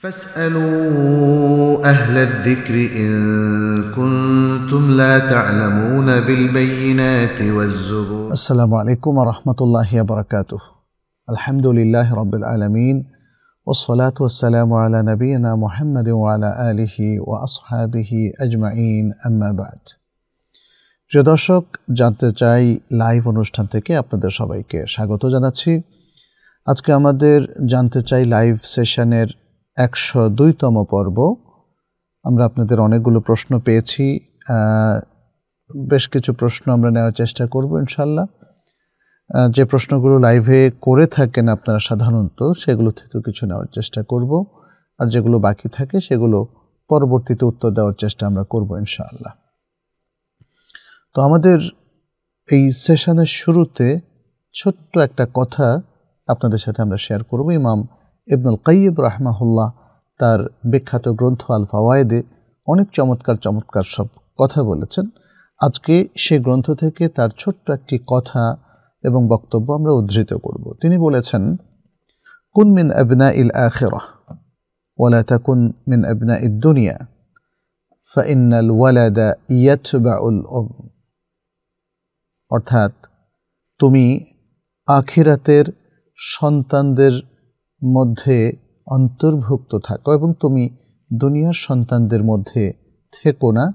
فاسألوا أهل الذكر إن كنتم لا تعلمون بالبينات والزبور السلام عليكم ورحمة الله وبركاته الحمد لله رب العالمين والصلاة والسلام على نبينا محمد وعلى آله وأصحابه أجمعين أما بعد প্রিয় দর্শক জানতে চাই লাইভ অনুষ্ঠান থেকে আপনাদের সবাইকে স্বাগত জানাচ্ছি আজকে আমাদের জানতে চাই লাইভ সেশনের একশো দুইতম পর্ব আমরা আপনাদের অনেকগুলো প্রশ্ন পেয়েছি বেশ কিছু প্রশ্ন আমরা নেওয়ার চেষ্টা করব ইনশাল্লাহ যে প্রশ্নগুলো লাইভে করে থাকেন আপনারা সাধারণত সেগুলো থেকে কিছু নেওয়ার চেষ্টা করব আর যেগুলো বাকি থাকে সেগুলো পরবর্তীতে উত্তর দেওয়ার চেষ্টা আমরা করব ইনশাআল্লাহ তো আমাদের এই সেশনের শুরুতে ছোট্ট একটা কথা আপনাদের সাথে আমরা শেয়ার করব ইমাম ইবনুল কাইব রাহমাহুল্লাহ তার বিখ্যাত গ্রন্থ আল ফাওয়ায়েদে অনেক চমৎকার চমৎকার সব কথা বলেছেন আজকে সে গ্রন্থ থেকে তার ছোট্ট একটি কথা এবং বক্তব্য আমরা উদ্ধৃত করব তিনি বলেছেন কুন মিন আবনা ইল আখেরা মিন تكن ইদ দুনিয়া الدنيا فإن ওয়ালাদা يتبع الأم অর্থাৎ তুমি আখিরাতের সন্তানদের মধ্যে অন্তর্ভুক্ত থাকো এবং তুমি দুনিয়ার সন্তানদের মধ্যে থেকো না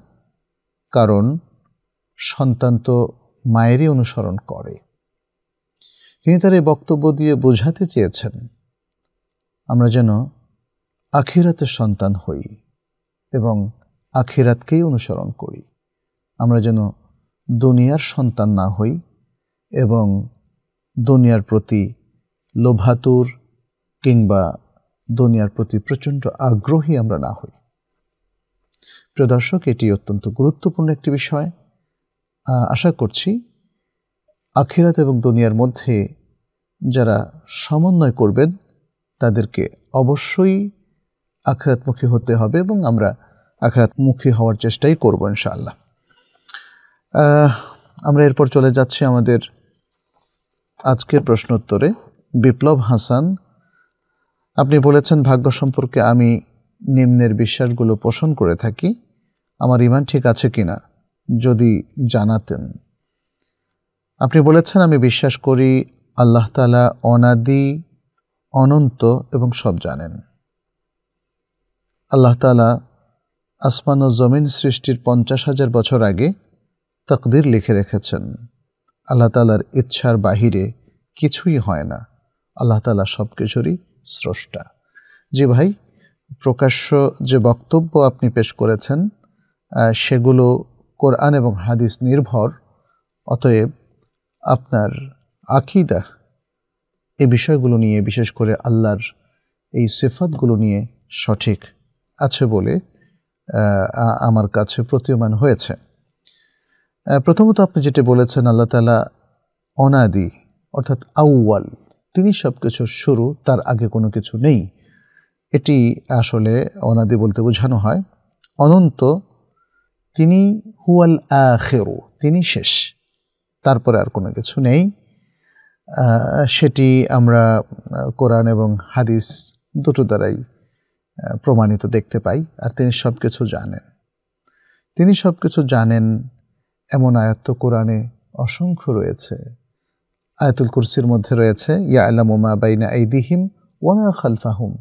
কারণ সন্তান তো মায়েরই অনুসরণ করে তিনি তার এই বক্তব্য দিয়ে বোঝাতে চেয়েছেন আমরা যেন আখিরাতের সন্তান হই এবং আখিরাতকেই অনুসরণ করি আমরা যেন দুনিয়ার সন্তান না হই এবং দুনিয়ার প্রতি লোভাতুর কিংবা দুনিয়ার প্রতি প্রচণ্ড আগ্রহী আমরা না হই প্রিয় দর্শক এটি অত্যন্ত গুরুত্বপূর্ণ একটি বিষয় আশা করছি আখিরাত এবং দুনিয়ার মধ্যে যারা সমন্বয় করবেন তাদেরকে অবশ্যই আখরাতমুখী হতে হবে এবং আমরা আখরাতমুখী হওয়ার চেষ্টাই করব ইনশাআল্লাহ আমরা এরপর চলে যাচ্ছি আমাদের আজকের প্রশ্নোত্তরে বিপ্লব হাসান আপনি বলেছেন ভাগ্য সম্পর্কে আমি নিম্নের বিশ্বাসগুলো পোষণ করে থাকি আমার ইমান ঠিক আছে কি না যদি জানাতেন আপনি বলেছেন আমি বিশ্বাস করি আল্লাহ তালা অনাদি অনন্ত এবং সব জানেন আল্লাহ তালা আসমান ও জমিন সৃষ্টির পঞ্চাশ হাজার বছর আগে তকদির লিখে রেখেছেন আল্লাহ তালার ইচ্ছার বাহিরে কিছুই হয় না আল্লাহ তালা সব কিছুরই স্রষ্টা জি ভাই প্রকাশ্য যে বক্তব্য আপনি পেশ করেছেন সেগুলো কোরআন এবং হাদিস নির্ভর অতএব আপনার আকিদা এই বিষয়গুলো নিয়ে বিশেষ করে আল্লাহর এই সেফাতগুলো নিয়ে সঠিক আছে বলে আমার কাছে প্রতীয়মান হয়েছে প্রথমত আপনি যেটি বলেছেন আল্লাহ তালা অনাদি অর্থাৎ আউয়াল তিনি সব কিছুর শুরু তার আগে কোনো কিছু নেই এটি আসলে অনাদি বলতে বোঝানো হয় অনন্ত তিনি হুয়াল আখেরু তিনি শেষ তারপরে আর কোনো কিছু নেই সেটি আমরা কোরআন এবং হাদিস দুটো দ্বারাই প্রমাণিত দেখতে পাই আর তিনি সব কিছু জানেন তিনি সব কিছু জানেন এমন আয়ত্ত কোরআনে অসংখ্য রয়েছে আয়াতুল কুরসির মধ্যে রয়েছে ইয়া আল্লাহ মা বাইনা আইদিহিম ওয়ামা খালফাহুম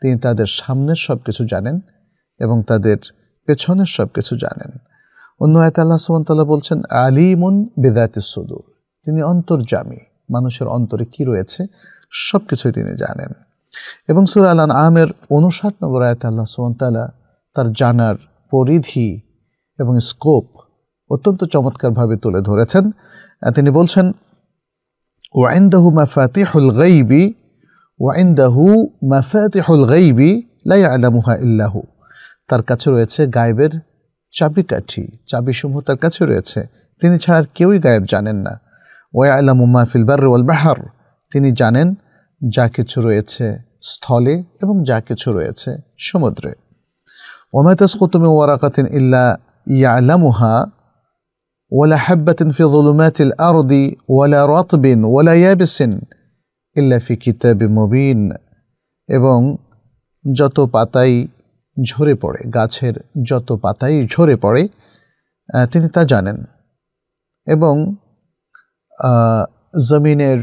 তিনি তাদের সামনের সব কিছু জানেন এবং তাদের পেছনের সব কিছু জানেন অন্য আয়ত আল্লাহ সুমতাল্লাহ বলছেন আলিমুন বেদায়ত সুদূর তিনি অন্তর্জামী মানুষের অন্তরে কি রয়েছে সব কিছুই তিনি জানেন এবং সুর আলান আহমের অনুষাট নগর আয়ত আল্লাহ সুমতাল্লাহ তার জানার পরিধি এবং স্কোপ অত্যন্ত চমৎকারভাবে তুলে ধরেছেন তিনি বলছেন وعنده مفاتيح الغيب وعنده مفاتيح الغيب لا يعلمها إلا هو তার কাছে রয়েছে গায়েবের চাবিকাঠি চাবিসমূহ তার কাছে রয়েছে তিনি ছাড়া আর কেউই গায়েব জানেন না মা ফিল ফিলবার ওয়াল বাহার তিনি জানেন যা কিছু রয়েছে স্থলে এবং যা কিছু রয়েছে সমুদ্রে তাসকুতু কুতুমে ওয়ারাকাতিন ইল্লা ইয়ালামুহা ولا حبة في ظلمات الأرض ولا رطب ولا يابس إلا في كتاب مبين এবং যত পাতাই ঝরে পড়ে গাছের যত পাতাই ঝরে পড়ে তিনি তা জানেন এবং জমিনের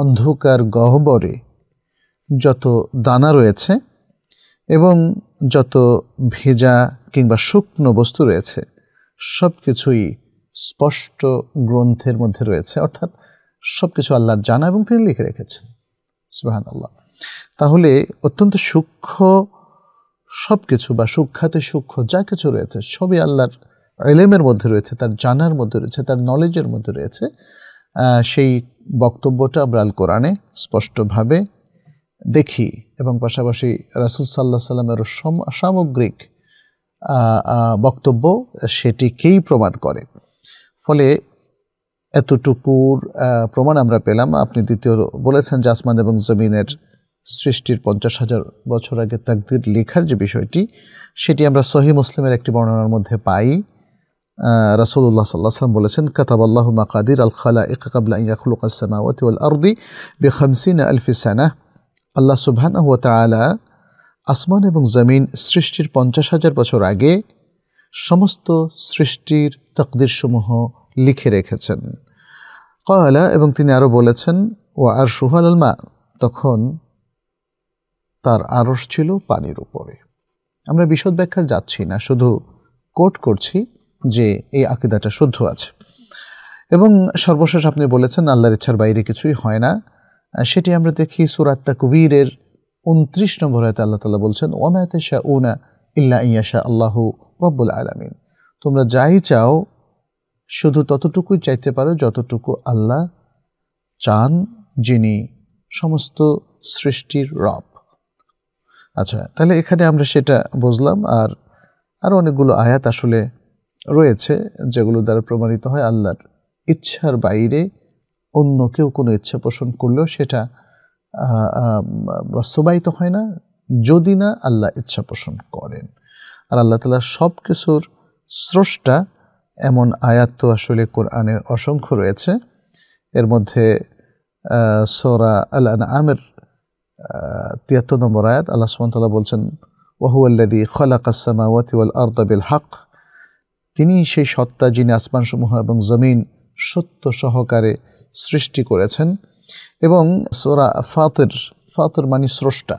অন্ধকার গহ্বরে যত দানা রয়েছে এবং যত ভেজা কিংবা শুকনো বস্তু রয়েছে সব কিছুই স্পষ্ট গ্রন্থের মধ্যে রয়েছে অর্থাৎ সব কিছু আল্লাহর জানা এবং তিনি লিখে রেখেছেন সুবাহান আল্লাহ তাহলে অত্যন্ত সূক্ষ্ম সব কিছু বা সূক্ষাতে সূক্ষ্ম যা কিছু রয়েছে সবই আল্লাহর এলেমের মধ্যে রয়েছে তার জানার মধ্যে রয়েছে তার নলেজের মধ্যে রয়েছে সেই বক্তব্যটা আমরা আল কোরআনে স্পষ্টভাবে দেখি এবং পাশাপাশি রাসুল সাল্লাহ সাল্লামের সামগ্রিক বক্তব্য সেটিকেই প্রমাণ করে ফলে এতটুকুর প্রমাণ আমরা পেলাম আপনি দ্বিতীয় বলেছেন যে আসমান এবং জমিনের সৃষ্টির পঞ্চাশ হাজার বছর আগে তাকদির লেখার যে বিষয়টি সেটি আমরা সহি মুসলিমের একটি বর্ণনার মধ্যে পাই রাসুল্লাহ সাল্লাহ সাল্লাম বলেছেন কাতাবাল্লাহ মাকাদির আল খালা ইকাবলা ইয়াকুল কাসামাওয়াতি আল আর্দি বেখামসিন আলফিসানা আল্লাহ সুবহান হুয়া আসমান এবং জমিন সৃষ্টির পঞ্চাশ হাজার বছর আগে সমস্ত সৃষ্টির সমূহ লিখে রেখেছেন কয়লা এবং তিনি আরও বলেছেন ও আর সুহাল মা তখন তার আড়স ছিল পানির উপরে আমরা বিশদ ব্যাখ্যার যাচ্ছি না শুধু কোট করছি যে এই আকিদাটা শুদ্ধ আছে এবং সর্বশেষ আপনি বলেছেন আল্লাহর ইচ্ছার বাইরে কিছুই হয় না সেটি আমরা দেখি সুরাত্তা কবিরের উনত্রিশ নম্বর হয়তো আল্লাহ তালা বলছেন ওমাতে শাহ উনা ইল্লা ইয়াশা আল্লাহ রব্বুল আলমিন তোমরা যাই চাও শুধু ততটুকুই চাইতে পারো যতটুকু আল্লাহ চান যিনি সমস্ত সৃষ্টির রব আচ্ছা তাহলে এখানে আমরা সেটা বুঝলাম আর আরও অনেকগুলো আয়াত আসলে রয়েছে যেগুলো দ্বারা প্রমাণিত হয় আল্লাহর ইচ্ছার বাইরে অন্য কেউ কোনো ইচ্ছা পোষণ করলেও সেটা বাস্তবায়িত হয় না যদি না আল্লাহ ইচ্ছা পোষণ করেন আর আল্লাহ তালা সব কিছুর স্রষ্টা এমন আয়াত তো আসলে কোরআনের অসংখ্য রয়েছে এর মধ্যে সোরা আল আমের তিয়াত্তর নম্বর আয়াত আল্লাহ সুমতাল্লাহ বলছেন ওহুয়াল্লাদি খলাক আসামাওয়াতি আর আর্দাবিল হক তিনি সেই সত্তা যিনি আসমানসমূহ এবং জমিন সত্য সহকারে সৃষ্টি করেছেন এবং সোরা ফাতের ফাতের মানে স্রষ্টা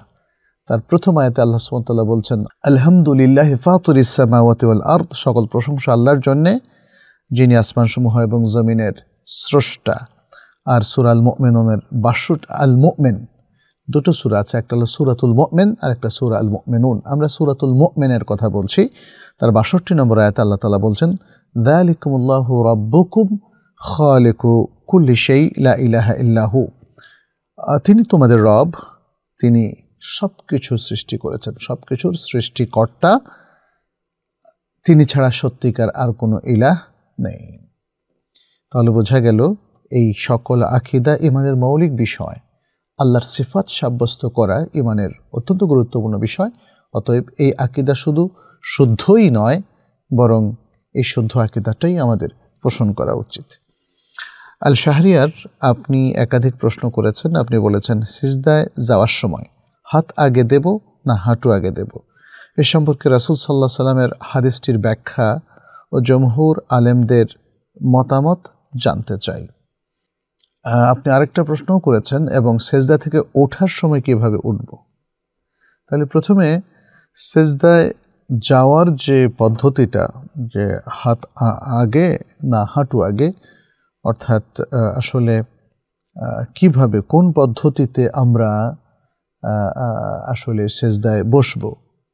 তার প্রথম আয়তে আল্লাহ সুমতাল্লাহ বলছেন আলহামদুলিল্লাহ হিফাতুর ইসামাওয়াতিউল আর্ত সকল প্রশংসা আল্লাহর জন্যে যিনি আসমানসমূহ এবং জমিনের স্রষ্টা আর সুর আল মোমেনের বাসুট আল মোমেন দুটো সুরা আছে একটা হলো সুরাতুল মোমেন আর একটা সুর আল মোমেনুন আমরা সুরাতুল মোমেনের কথা বলছি তার বাষট্টি নম্বর আয়তে আল্লাহ তালা বলছেন দালিকুমুল্লাহ রব্বকুম খালেকু কুল্লি সেই লা ইলাহা ইল্লাহু তিনি তোমাদের রব তিনি সব কিছু সৃষ্টি করেছেন সব কিছুর সৃষ্টিকর্তা তিনি ছাড়া সত্যিকার আর কোনো ইলাহ নেই তাহলে বোঝা গেল এই সকল আখিদা ইমানের মৌলিক বিষয় আল্লাহর সিফাত সাব্যস্ত করা ইমানের অত্যন্ত গুরুত্বপূর্ণ বিষয় অতএব এই আকিদা শুধু শুদ্ধই নয় বরং এই শুদ্ধ আকিদাটাই আমাদের পোষণ করা উচিত আল শাহরিয়ার আপনি একাধিক প্রশ্ন করেছেন আপনি বলেছেন সিজদায় যাওয়ার সময় হাত আগে দেব না হাঁটু আগে দেব এ সম্পর্কে রাসুল সাল্লাহ সাল্লামের হাদিসটির ব্যাখ্যা ও জমহুর আলেমদের মতামত জানতে চাই আপনি আরেকটা প্রশ্নও করেছেন এবং সেজদা থেকে ওঠার সময় কীভাবে উঠব তাহলে প্রথমে সেজদায় যাওয়ার যে পদ্ধতিটা যে হাত আগে না হাঁটু আগে অর্থাৎ আসলে কিভাবে কোন পদ্ধতিতে আমরা আসলে সেজদায় বসবো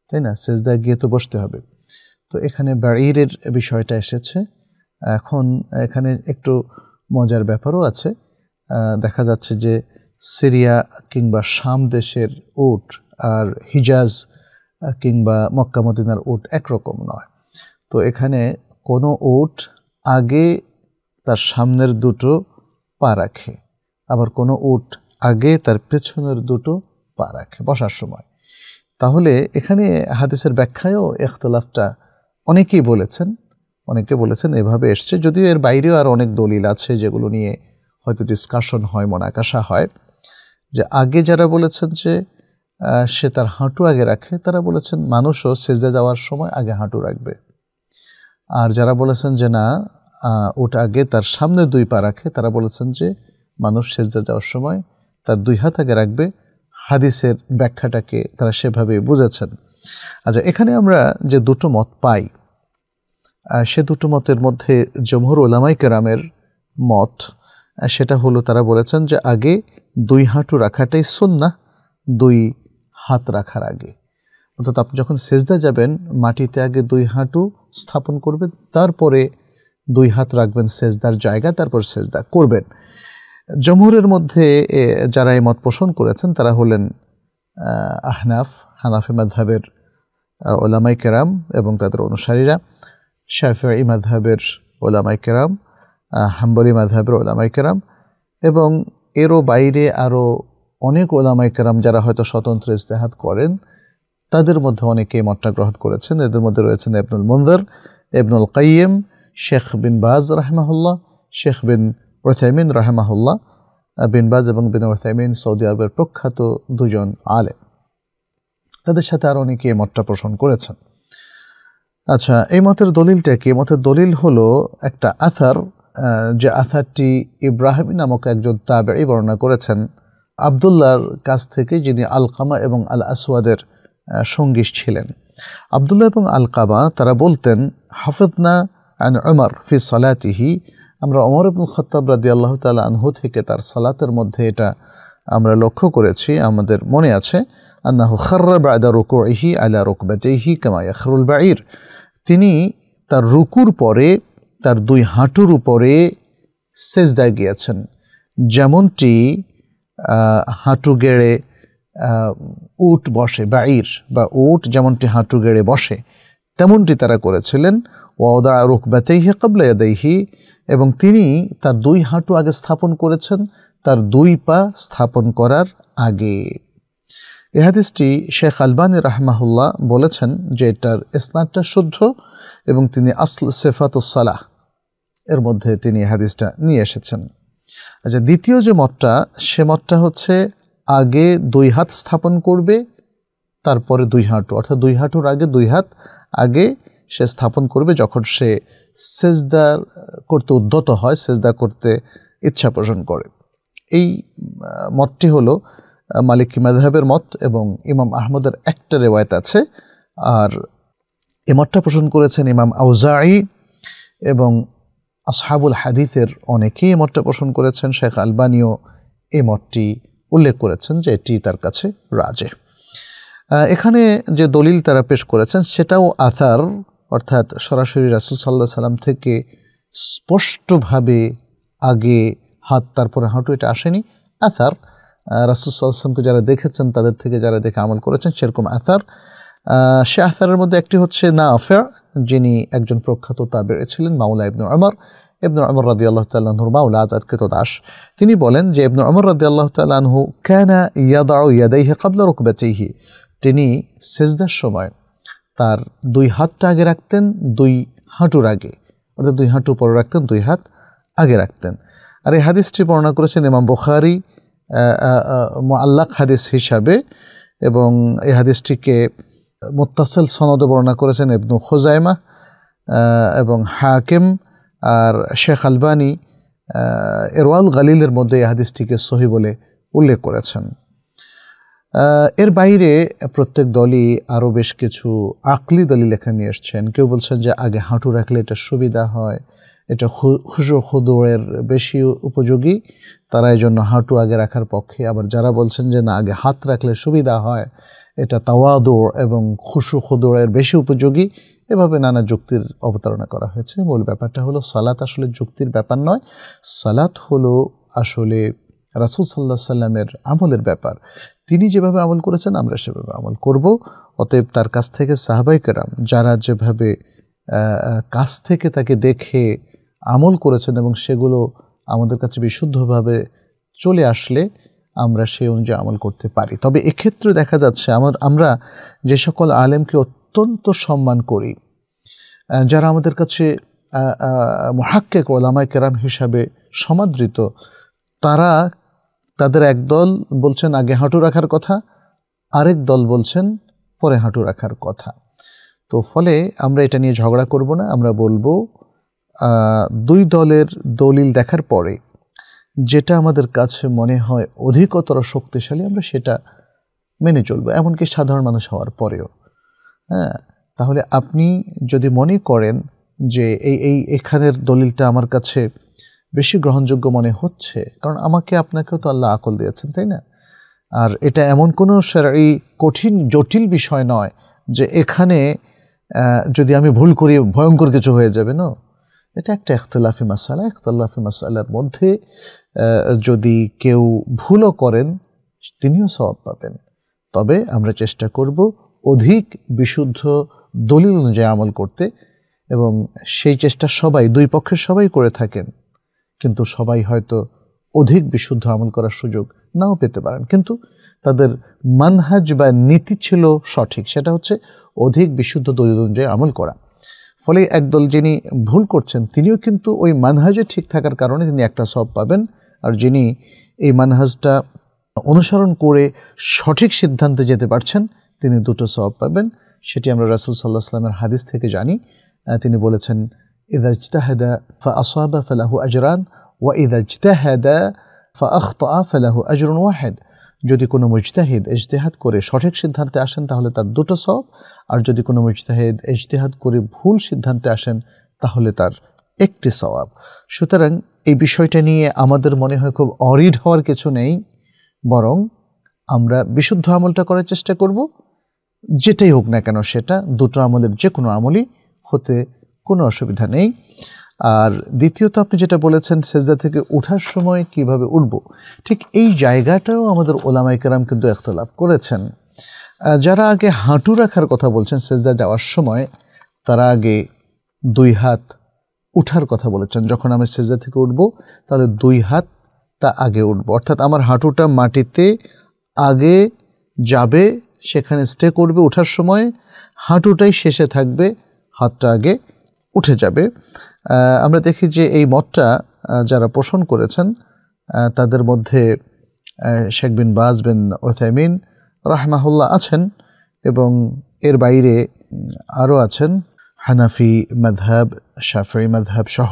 তাই না সেজদায় গিয়ে তো বসতে হবে তো এখানে বাড়িরের বিষয়টা এসেছে এখন এখানে একটু মজার ব্যাপারও আছে দেখা যাচ্ছে যে সিরিয়া কিংবা শাম দেশের উট আর হিজাজ কিংবা মক্কামদিনার উট একরকম নয় তো এখানে কোনো উট আগে তার সামনের দুটো পা রাখে আবার কোনো উট আগে তার পেছনের দুটো পা রাখে বসার সময় তাহলে এখানে হাদিসের ব্যাখ্যায়ও এখতলাফটা অনেকেই বলেছেন অনেকে বলেছেন এভাবে এসছে যদিও এর বাইরেও আর অনেক দলিল আছে যেগুলো নিয়ে হয়তো ডিসকাশন হয় মনাকাশা হয় যে আগে যারা বলেছেন যে সে তার হাঁটু আগে রাখে তারা বলেছেন মানুষও সেজদা যাওয়ার সময় আগে হাঁটু রাখবে আর যারা বলেছেন যে না ওটা আগে তার সামনে দুই পা রাখে তারা বলেছেন যে মানুষ সেজদা যাওয়ার সময় তার দুই হাত আগে রাখবে হাদিসের ব্যাখ্যাটাকে তারা সেভাবে বুঝেছেন আচ্ছা এখানে আমরা যে দুটো মত পাই সে দুটো মতের মধ্যে জমহর ওলামাই কেরামের মত সেটা হলো তারা বলেছেন যে আগে দুই হাঁটু রাখাটাই না দুই হাত রাখার আগে অর্থাৎ আপনি যখন সেজদা যাবেন মাটিতে আগে দুই হাঁটু স্থাপন করবেন তারপরে দুই হাত রাখবেন সেজদার জায়গা তারপর সেজদা করবেন জমহুরের মধ্যে যারা এই মত পোষণ করেছেন তারা হলেন আহনাফ হানাফি মাধাবের ওলামাই কেরাম এবং তাদের অনুসারীরা শাফি মাধাবের ওলামাই কেরাম হাম্বলি মাধাবের ওলামাই কেরাম এবং এরও বাইরে আরও অনেক ওলামাই কেরাম যারা হয়তো স্বতন্ত্র ইস্তেহাত করেন তাদের মধ্যে অনেকে মতটা গ্রহণ করেছেন এদের মধ্যে রয়েছেন এবনুল মন্দর এবনুল কাইম শেখ বিন বাজ রাহমাহুল্লাহ শেখ বিন ওরথাইমিন রাহেমাহুল্লাহ বিনবাজ এবং বিন ওরথাইমিন সৌদি আরবের প্রখ্যাত দুজন আলে তাদের সাথে আর অনেকে এই মতটা পোষণ করেছেন আচ্ছা এই মতের দলিলটা কি মতের দলিল হলো একটা আথার যে আথারটি ইব্রাহিম নামক একজন তাবেই বর্ণনা করেছেন আবদুল্লার কাছ থেকে যিনি আলকামা এবং আল আসওয়াদের সঙ্গী ছিলেন আবদুল্লাহ এবং আলকামা তারা বলতেন হাফিদনা অ্যান্ড অমর ফি সলাতিহি আমরা অমর আব্দুল খত্তাব রাদি আল্লাহ তালা আনহু থেকে তার সালাতের মধ্যে এটা আমরা লক্ষ্য করেছি আমাদের মনে আছে আন্নাহু খর্রা বায়দা রুকু ইহি আলা রুক বেজেহি কামায়া ইয়াখরুল বাঈর তিনি তার রুকুর পরে তার দুই হাঁটুর উপরে সেজদায় গিয়েছেন যেমনটি হাঁটু গেড়ে উট বসে বাঈর বা উট যেমনটি হাঁটু গেড়ে বসে তেমনটি তারা করেছিলেন ওয়াদা রুকবাতেহি কবলায়াদেহি এবং তিনি তার দুই হাঁটু আগে স্থাপন করেছেন তার দুই পা স্থাপন করার আগে এহাদিসটি শেখ আলবানী রাহমাহুল্লাহ বলেছেন যে এটার স্নানটা শুদ্ধ এবং তিনি আসল সেফাতুসালাহ এর মধ্যে তিনি এহাদিসটা নিয়ে এসেছেন আচ্ছা দ্বিতীয় যে মতটা সে মতটা হচ্ছে আগে দুই হাত স্থাপন করবে তারপরে দুই হাঁটু অর্থাৎ দুই হাঁটুর আগে দুই হাত আগে সে স্থাপন করবে যখন সে সেজদা করতে উদ্যত হয় সেজদা করতে ইচ্ছা পোষণ করে এই মতটি হলো মালিকি মাধাবের মত এবং ইমাম আহমদের একটা রেওয়ায়ত আছে আর এ মতটা পোষণ করেছেন ইমাম আউজাই এবং আসহাবুল হাদিথের অনেকেই এ মতটা পোষণ করেছেন শেখ আলবানিও এ মতটি উল্লেখ করেছেন যে এটি তার কাছে রাজে এখানে যে দলিল তারা পেশ করেছেন সেটাও আথার অর্থাৎ সরাসরি রাসুল সাল্লাহ সাল্লাম থেকে স্পষ্টভাবে আগে হাত তারপরে হাঁটু এটা আসেনি আথার রাসুল সাল্লামকে যারা দেখেছেন তাদের থেকে যারা দেখে আমল করেছেন সেরকম আথার সে আথারের মধ্যে একটি হচ্ছে না আফেয়ার যিনি একজন প্রখ্যাত তাবেড়ে ছিলেন মাউলা ইবনু আমর ইবনু আমর রাদি আল্লাহ তাল্লাহর মাউলা আজাদকৃত দাস তিনি বলেন যে ইবনু আমর রাদি আল্লাহ তাল্লাহু ক্যানা ইয়াদাউ ইয়াদাইহে কাবলা রকবেচেহি তিনি সেজদার সময় তার দুই হাতটা আগে রাখতেন দুই হাঁটুর আগে অর্থাৎ দুই হাঁটু পরে রাখতেন দুই হাত আগে রাখতেন আর এই হাদিসটি বর্ণনা করেছেন ইমাম বুখারি আল্লাহ হাদিস হিসাবে এবং এই হাদিসটিকে মোত্তাসেল সনদে বর্ণনা করেছেন ইবনু খোজাইমা এবং হাকিম আর শেখ আলবানি এরওয়াল গালিলের মধ্যে এই হাদিসটিকে সহি বলে উল্লেখ করেছেন এর বাইরে প্রত্যেক দলই আরও বেশ কিছু আকলি দলি লেখা নিয়ে এসছেন কেউ বলছেন যে আগে হাঁটু রাখলে এটা সুবিধা হয় এটা হুজো খুদোড়ের বেশি উপযোগী তারা এই জন্য হাঁটু আগে রাখার পক্ষে আবার যারা বলছেন যে না আগে হাত রাখলে সুবিধা হয় এটা তাওয়াদোড় এবং খুশু খুদোড়ের বেশি উপযোগী এভাবে নানা যুক্তির অবতারণা করা হয়েছে মূল ব্যাপারটা হলো সালাত আসলে যুক্তির ব্যাপার নয় সালাত হলো আসলে রাসুল সাল্লাহ সাল্লামের আমলের ব্যাপার তিনি যেভাবে আমল করেছেন আমরা সেভাবে আমল করব অতএব তার কাছ থেকে সাহাবাই কেরাম যারা যেভাবে কাছ থেকে তাকে দেখে আমল করেছেন এবং সেগুলো আমাদের কাছে বিশুদ্ধভাবে চলে আসলে আমরা সেই অনুযায়ী আমল করতে পারি তবে এক্ষেত্রে দেখা যাচ্ছে আমার আমরা যে সকল আলেমকে অত্যন্ত সম্মান করি যারা আমাদের কাছে মহাক্কে কলামায় কেরাম হিসাবে সমাদৃত তারা তাদের একদল বলছেন আগে হাঁটু রাখার কথা আরেক দল বলছেন পরে হাঁটু রাখার কথা তো ফলে আমরা এটা নিয়ে ঝগড়া করব না আমরা বলবো দুই দলের দলিল দেখার পরে যেটা আমাদের কাছে মনে হয় অধিকতর শক্তিশালী আমরা সেটা মেনে চলবো এমনকি সাধারণ মানুষ হওয়ার পরেও হ্যাঁ তাহলে আপনি যদি মনে করেন যে এই এই এখানের দলিলটা আমার কাছে বেশি গ্রহণযোগ্য মনে হচ্ছে কারণ আমাকে আপনাকেও তো আল্লাহ আকল দিয়েছেন তাই না আর এটা এমন কোনো এই কঠিন জটিল বিষয় নয় যে এখানে যদি আমি ভুল করি ভয়ঙ্কর কিছু হয়ে যাবে না এটা একটা এখতলাফি মাসালা এখতলাফি মাসালার মধ্যে যদি কেউ ভুলও করেন তিনিও সব পাবেন তবে আমরা চেষ্টা করব অধিক বিশুদ্ধ দলিল অনুযায়ী আমল করতে এবং সেই চেষ্টা সবাই দুই পক্ষের সবাই করে থাকেন কিন্তু সবাই হয়তো অধিক বিশুদ্ধ আমল করার সুযোগ নাও পেতে পারেন কিন্তু তাদের মানহাজ বা নীতি ছিল সঠিক সেটা হচ্ছে অধিক বিশুদ্ধ দলিল অনুযায়ী আমল করা ফলে একদল যিনি ভুল করছেন তিনিও কিন্তু ওই মানহাজে ঠিক থাকার কারণে তিনি একটা সব পাবেন আর যিনি এই মানহাজটা অনুসরণ করে সঠিক সিদ্ধান্তে যেতে পারছেন তিনি দুটো সব পাবেন সেটি আমরা রাসুল সাল্লাহ আসলামের হাদিস থেকে জানি তিনি বলেছেন إذا اجتهد فأصاب فله أجران وإذا اجتهد فأخطأ فله أجر واحد যদি কোনো মুজতাহিদ ইজতেহাদ করে সঠিক সিদ্ধান্তে আসেন তাহলে তার দুটো সব আর যদি কোনো মুজতাহিদ ইজতেহাদ করে ভুল সিদ্ধান্তে আসেন তাহলে তার একটি সওয়াব সুতরাং এই বিষয়টা নিয়ে আমাদের মনে হয় খুব অরিড হওয়ার কিছু নেই বরং আমরা বিশুদ্ধ আমলটা করার চেষ্টা করব যেটাই হোক না কেন সেটা দুটো আমলের যে কোনো আমলই হতে কোনো অসুবিধা নেই আর দ্বিতীয়ত আপনি যেটা বলেছেন সেজদা থেকে ওঠার সময় কিভাবে উঠব ঠিক এই জায়গাটাও আমাদের ওলামাইকেরাম কিন্তু একতলাভ করেছেন যারা আগে হাঁটু রাখার কথা বলছেন সেজদা যাওয়ার সময় তারা আগে দুই হাত উঠার কথা বলেছেন যখন আমি সেজদা থেকে উঠব তাহলে দুই হাত তা আগে উঠবো অর্থাৎ আমার হাঁটুটা মাটিতে আগে যাবে সেখানে স্টে করবে ওঠার সময় হাঁটুটাই শেষে থাকবে হাতটা আগে উঠে যাবে আমরা দেখি যে এই মতটা যারা পোষণ করেছেন তাদের মধ্যে শেখ বিন বাজ বিন ওথাইমিন রাহমাহুল্লাহ আছেন এবং এর বাইরে আরও আছেন হানাফি মাধহাব শাফি মাধহাব সহ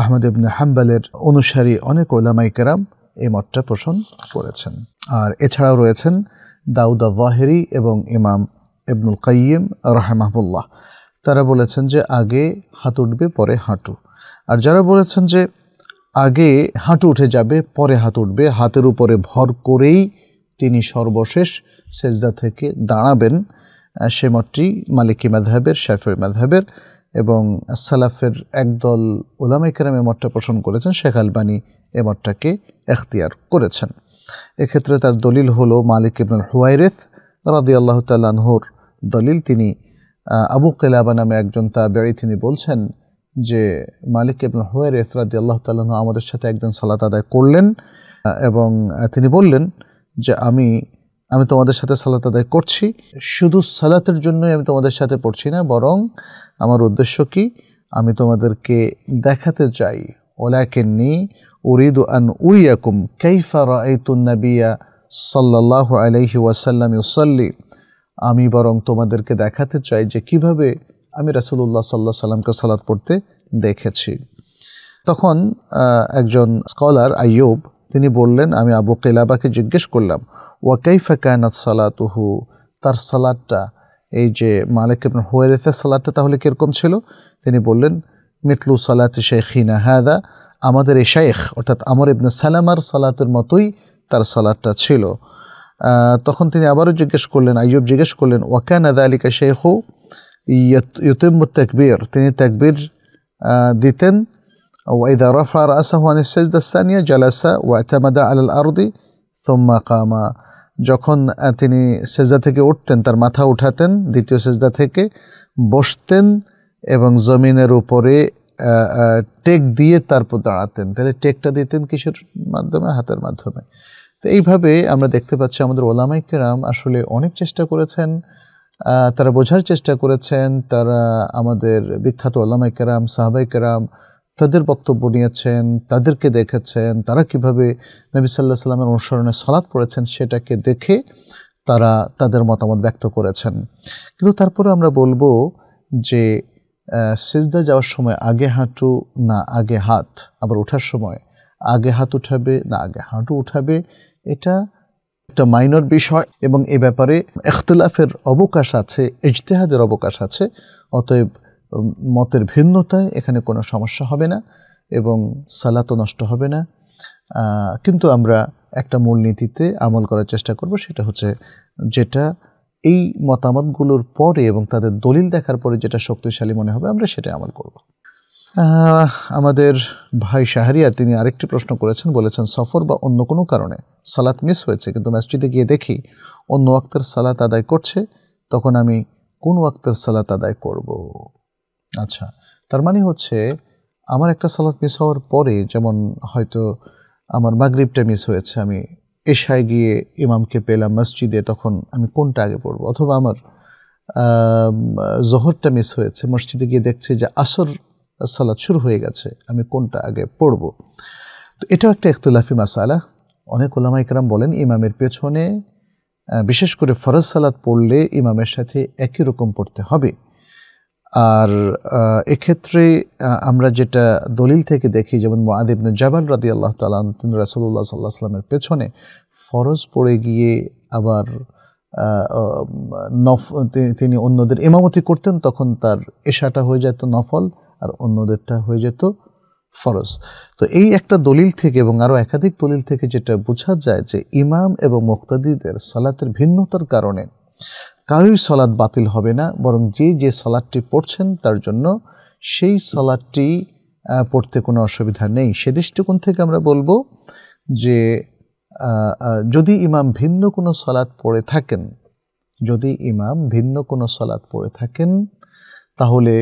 আহমদ ইবনে হাম্বালের অনুসারী অনেক ওলামাইকেরাম এই মতটা পোষণ করেছেন আর এছাড়াও রয়েছেন দাউদা ওয়াহেরি এবং ইমাম ইবনুল কাইম রহমাহুল্লাহ তারা বলেছেন যে আগে হাত উঠবে পরে হাঁটু আর যারা বলেছেন যে আগে হাঁটু উঠে যাবে পরে হাত উঠবে হাতের উপরে ভর করেই তিনি সর্বশেষ সেজদা থেকে দাঁড়াবেন সে মতটি মালিকী মাধাবের শাফের মাধাবের এবং সালাফের একদল ওলামাইকেরাম এ মতটা পোষণ করেছেন শেখ আলবানী এ মতটাকে এখতিয়ার করেছেন এক্ষেত্রে তার দলিল হলো মালিক ইবনুল হুয়াইরেথ রাদি আল্লাহ তাল্লাহর দলিল তিনি আবু কেলাবা নামে একজন তা বেড়ে তিনি বলছেন যে মালিক এবং হুয়ের এফরাদি আল্লাহ তাল্লাহ আমাদের সাথে একদিন সালাত আদায় করলেন এবং তিনি বললেন যে আমি আমি তোমাদের সাথে সালাত আদায় করছি শুধু সালাতের জন্যই আমি তোমাদের সাথে পড়ছি না বরং আমার উদ্দেশ্য কি আমি তোমাদেরকে দেখাতে চাই ওলাকেননি উরিদু আন উরিয়াকুম কাইফা এই নাবিয়া সাল্লাল্লাহু আলাইহি ওয়াসাল্লাম ইউসাল্লিম আমি বরং তোমাদেরকে দেখাতে চাই যে কিভাবে আমি রাসুল্লাহ সাল্লাহ সাল্লামকে সালাদ পড়তে দেখেছি তখন একজন স্কলার আইয়ুব তিনি বললেন আমি আবু কেলাবাকে জিজ্ঞেস করলাম ওয়াকাইফা কায়নাত সালাতুহু তার সালাদটা এই যে মালিক ইবন সালাদটা তাহলে কীরকম ছিল তিনি বললেন মিতলু সালাত শেখিনা হাদা আমাদের এই শেখ অর্থাৎ আমর ইবনে সালামার সালাতের মতোই তার সালাদটা ছিল তখন তিনি আবারও জিজ্ঞেস করলেন আইয়ুব জিজ্ঞেস করলেন ওয়াকান আদা আলিকা শেখ ইয়তিম তাকবীর তিনি ত্যাকবীর দিতেন ওয়াইদা রফা রাসাহান সাজদাস্তানিয়া জালাসা ওয়াইতামাদা আল আরদি সোম্মা কামা যখন তিনি সেজদা থেকে উঠতেন তার মাথা উঠাতেন দ্বিতীয় সেজদা থেকে বসতেন এবং জমিনের উপরে টেক দিয়ে তারপর দাঁড়াতেন তাহলে টেকটা দিতেন কিসের মাধ্যমে হাতের মাধ্যমে তো এইভাবে আমরা দেখতে পাচ্ছি আমাদের ওলামাইকেরাম আসলে অনেক চেষ্টা করেছেন তারা বোঝার চেষ্টা করেছেন তারা আমাদের বিখ্যাত ওলামাইকেরাম সাহাবাইকেরাম তাদের বক্তব্য নিয়েছেন তাদেরকে দেখেছেন তারা কিভাবে নবী সাল্লাহ সাল্লামের অনুসরণে সলাৎ পড়েছেন সেটাকে দেখে তারা তাদের মতামত ব্যক্ত করেছেন কিন্তু তারপরে আমরা বলবো যে সেজদা যাওয়ার সময় আগে হাঁটু না আগে হাত আবার ওঠার সময় আগে হাত উঠাবে না আগে হাঁটু উঠাবে এটা একটা মাইনর বিষয় এবং এ ব্যাপারে এখতলাফের অবকাশ আছে ইজতেহাদের অবকাশ আছে অতএব মতের ভিন্নতায় এখানে কোনো সমস্যা হবে না এবং সালাতও নষ্ট হবে না কিন্তু আমরা একটা মূলনীতিতে আমল করার চেষ্টা করব সেটা হচ্ছে যেটা এই মতামতগুলোর পরে এবং তাদের দলিল দেখার পরে যেটা শক্তিশালী মনে হবে আমরা সেটা আমল করবো আমাদের ভাই শাহরিয়ার তিনি আরেকটি প্রশ্ন করেছেন বলেছেন সফর বা অন্য কোনো কারণে সালাত মিস হয়েছে কিন্তু মসজিদে গিয়ে দেখি অন্য ওয়াক্তের সালাত আদায় করছে তখন আমি কোন ওয়াক্তের সালাত আদায় করব আচ্ছা তার মানে হচ্ছে আমার একটা সালাত মিস হওয়ার পরে যেমন হয়তো আমার মাগরিবটা মিস হয়েছে আমি এশায় গিয়ে ইমামকে পেলাম মসজিদে তখন আমি কোনটা আগে পড়ব অথবা আমার জোহরটা মিস হয়েছে মসজিদে গিয়ে দেখছি যে আসর সালাদ শুরু হয়ে গেছে আমি কোনটা আগে পড়ব তো এটাও একটা ইখতলাফি মাসালা অনেক ইকরাম বলেন ইমামের পেছনে বিশেষ করে ফরজ সালাদ পড়লে ইমামের সাথে একই রকম পড়তে হবে আর এক্ষেত্রে আমরা যেটা দলিল থেকে দেখি যেমন মোয়াদিবন জাবাল রাদি আল্লাহ তালান রাসুল্লাহ সাল্লাহ সাল্লামের পেছনে ফরজ পড়ে গিয়ে আবার নফ তিনি অন্যদের ইমামতি করতেন তখন তার এশাটা হয়ে যেত নফল আর অন্যদেরটা হয়ে যেত ফরজ তো এই একটা দলিল থেকে এবং আরও একাধিক দলিল থেকে যেটা বোঝা যায় যে ইমাম এবং মোক্তাদিদের সালাতের ভিন্নতার কারণে কারোই সালাদ বাতিল হবে না বরং যে যে সালাদটি পড়ছেন তার জন্য সেই সালাদটি পড়তে কোনো অসুবিধা নেই সে দৃষ্টিকোণ থেকে আমরা বলবো যে যদি ইমাম ভিন্ন কোনো সালাদ পড়ে থাকেন যদি ইমাম ভিন্ন কোনো সালাদ পড়ে থাকেন তাহলে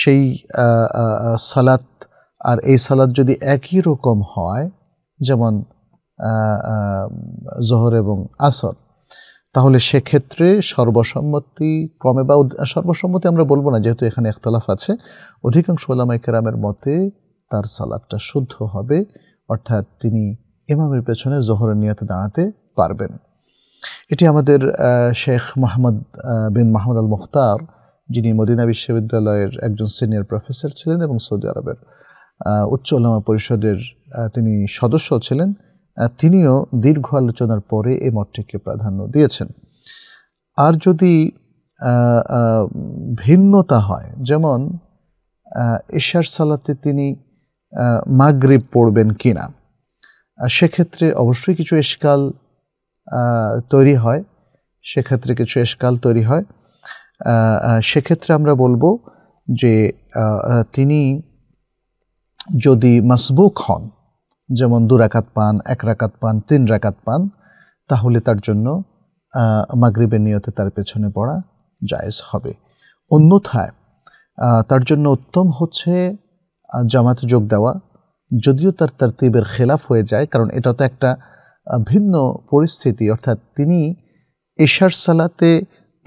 সেই সালাত আর এই সালাত যদি একই রকম হয় যেমন জহর এবং আসর তাহলে সেক্ষেত্রে সর্বসম্মতি ক্রমে বা সর্বসম্মতি আমরা বলবো না যেহেতু এখানে একতলাফ আছে অধিকাংশ ওলামাই কেরামের মতে তার সালাদটা শুদ্ধ হবে অর্থাৎ তিনি ইমামের পেছনে জোহরের নিয়াতে দাঁড়াতে পারবেন এটি আমাদের শেখ মোহাম্মদ বিন মাহমুদ আল মুখতার যিনি মদিনা বিশ্ববিদ্যালয়ের একজন সিনিয়র প্রফেসর ছিলেন এবং সৌদি আরবের উচ্চ ওলামা পরিষদের তিনি সদস্য ছিলেন তিনিও দীর্ঘ আলোচনার পরে এই মতটিকে প্রাধান্য দিয়েছেন আর যদি ভিন্নতা হয় যেমন এশার সালাতে তিনি মাগরিব পড়বেন কি না সেক্ষেত্রে অবশ্যই কিছু এসকাল তৈরি হয় সেক্ষেত্রে কিছু এসকাল তৈরি হয় সেক্ষেত্রে আমরা বলবো যে তিনি যদি মাসবুক হন যেমন দু রাকাত পান এক রাকাত পান তিন রাকাত পান তাহলে তার জন্য মাগরিবের নিয়তে তার পেছনে পড়া জায়েজ হবে অন্যথায় তার জন্য উত্তম হচ্ছে জামাতে যোগ দেওয়া যদিও তার তার তিবের খেলাফ হয়ে যায় কারণ এটা তো একটা ভিন্ন পরিস্থিতি অর্থাৎ তিনি এশার সালাতে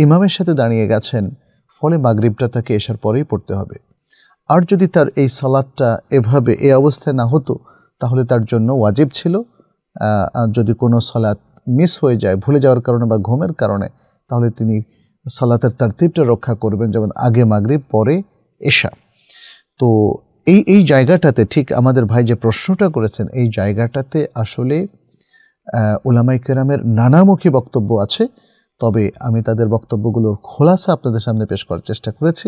ইমামের সাথে দাঁড়িয়ে গেছেন ফলে মাগরিবটা তাকে এসার পরেই পড়তে হবে আর যদি তার এই সালাদটা এভাবে এ অবস্থায় না হতো তাহলে তার জন্য ওয়াজিব ছিল যদি কোনো সালাদ মিস হয়ে যায় ভুলে যাওয়ার কারণে বা ঘুমের কারণে তাহলে তিনি সালাতের তারতিবটা রক্ষা করবেন যেমন আগে মাগরিব পরে এসা তো এই এই জায়গাটাতে ঠিক আমাদের ভাই যে প্রশ্নটা করেছেন এই জায়গাটাতে আসলে ওলামাইকেরামের নানামুখী বক্তব্য আছে তবে আমি তাদের বক্তব্যগুলোর খোলাসা আপনাদের সামনে পেশ করার চেষ্টা করেছি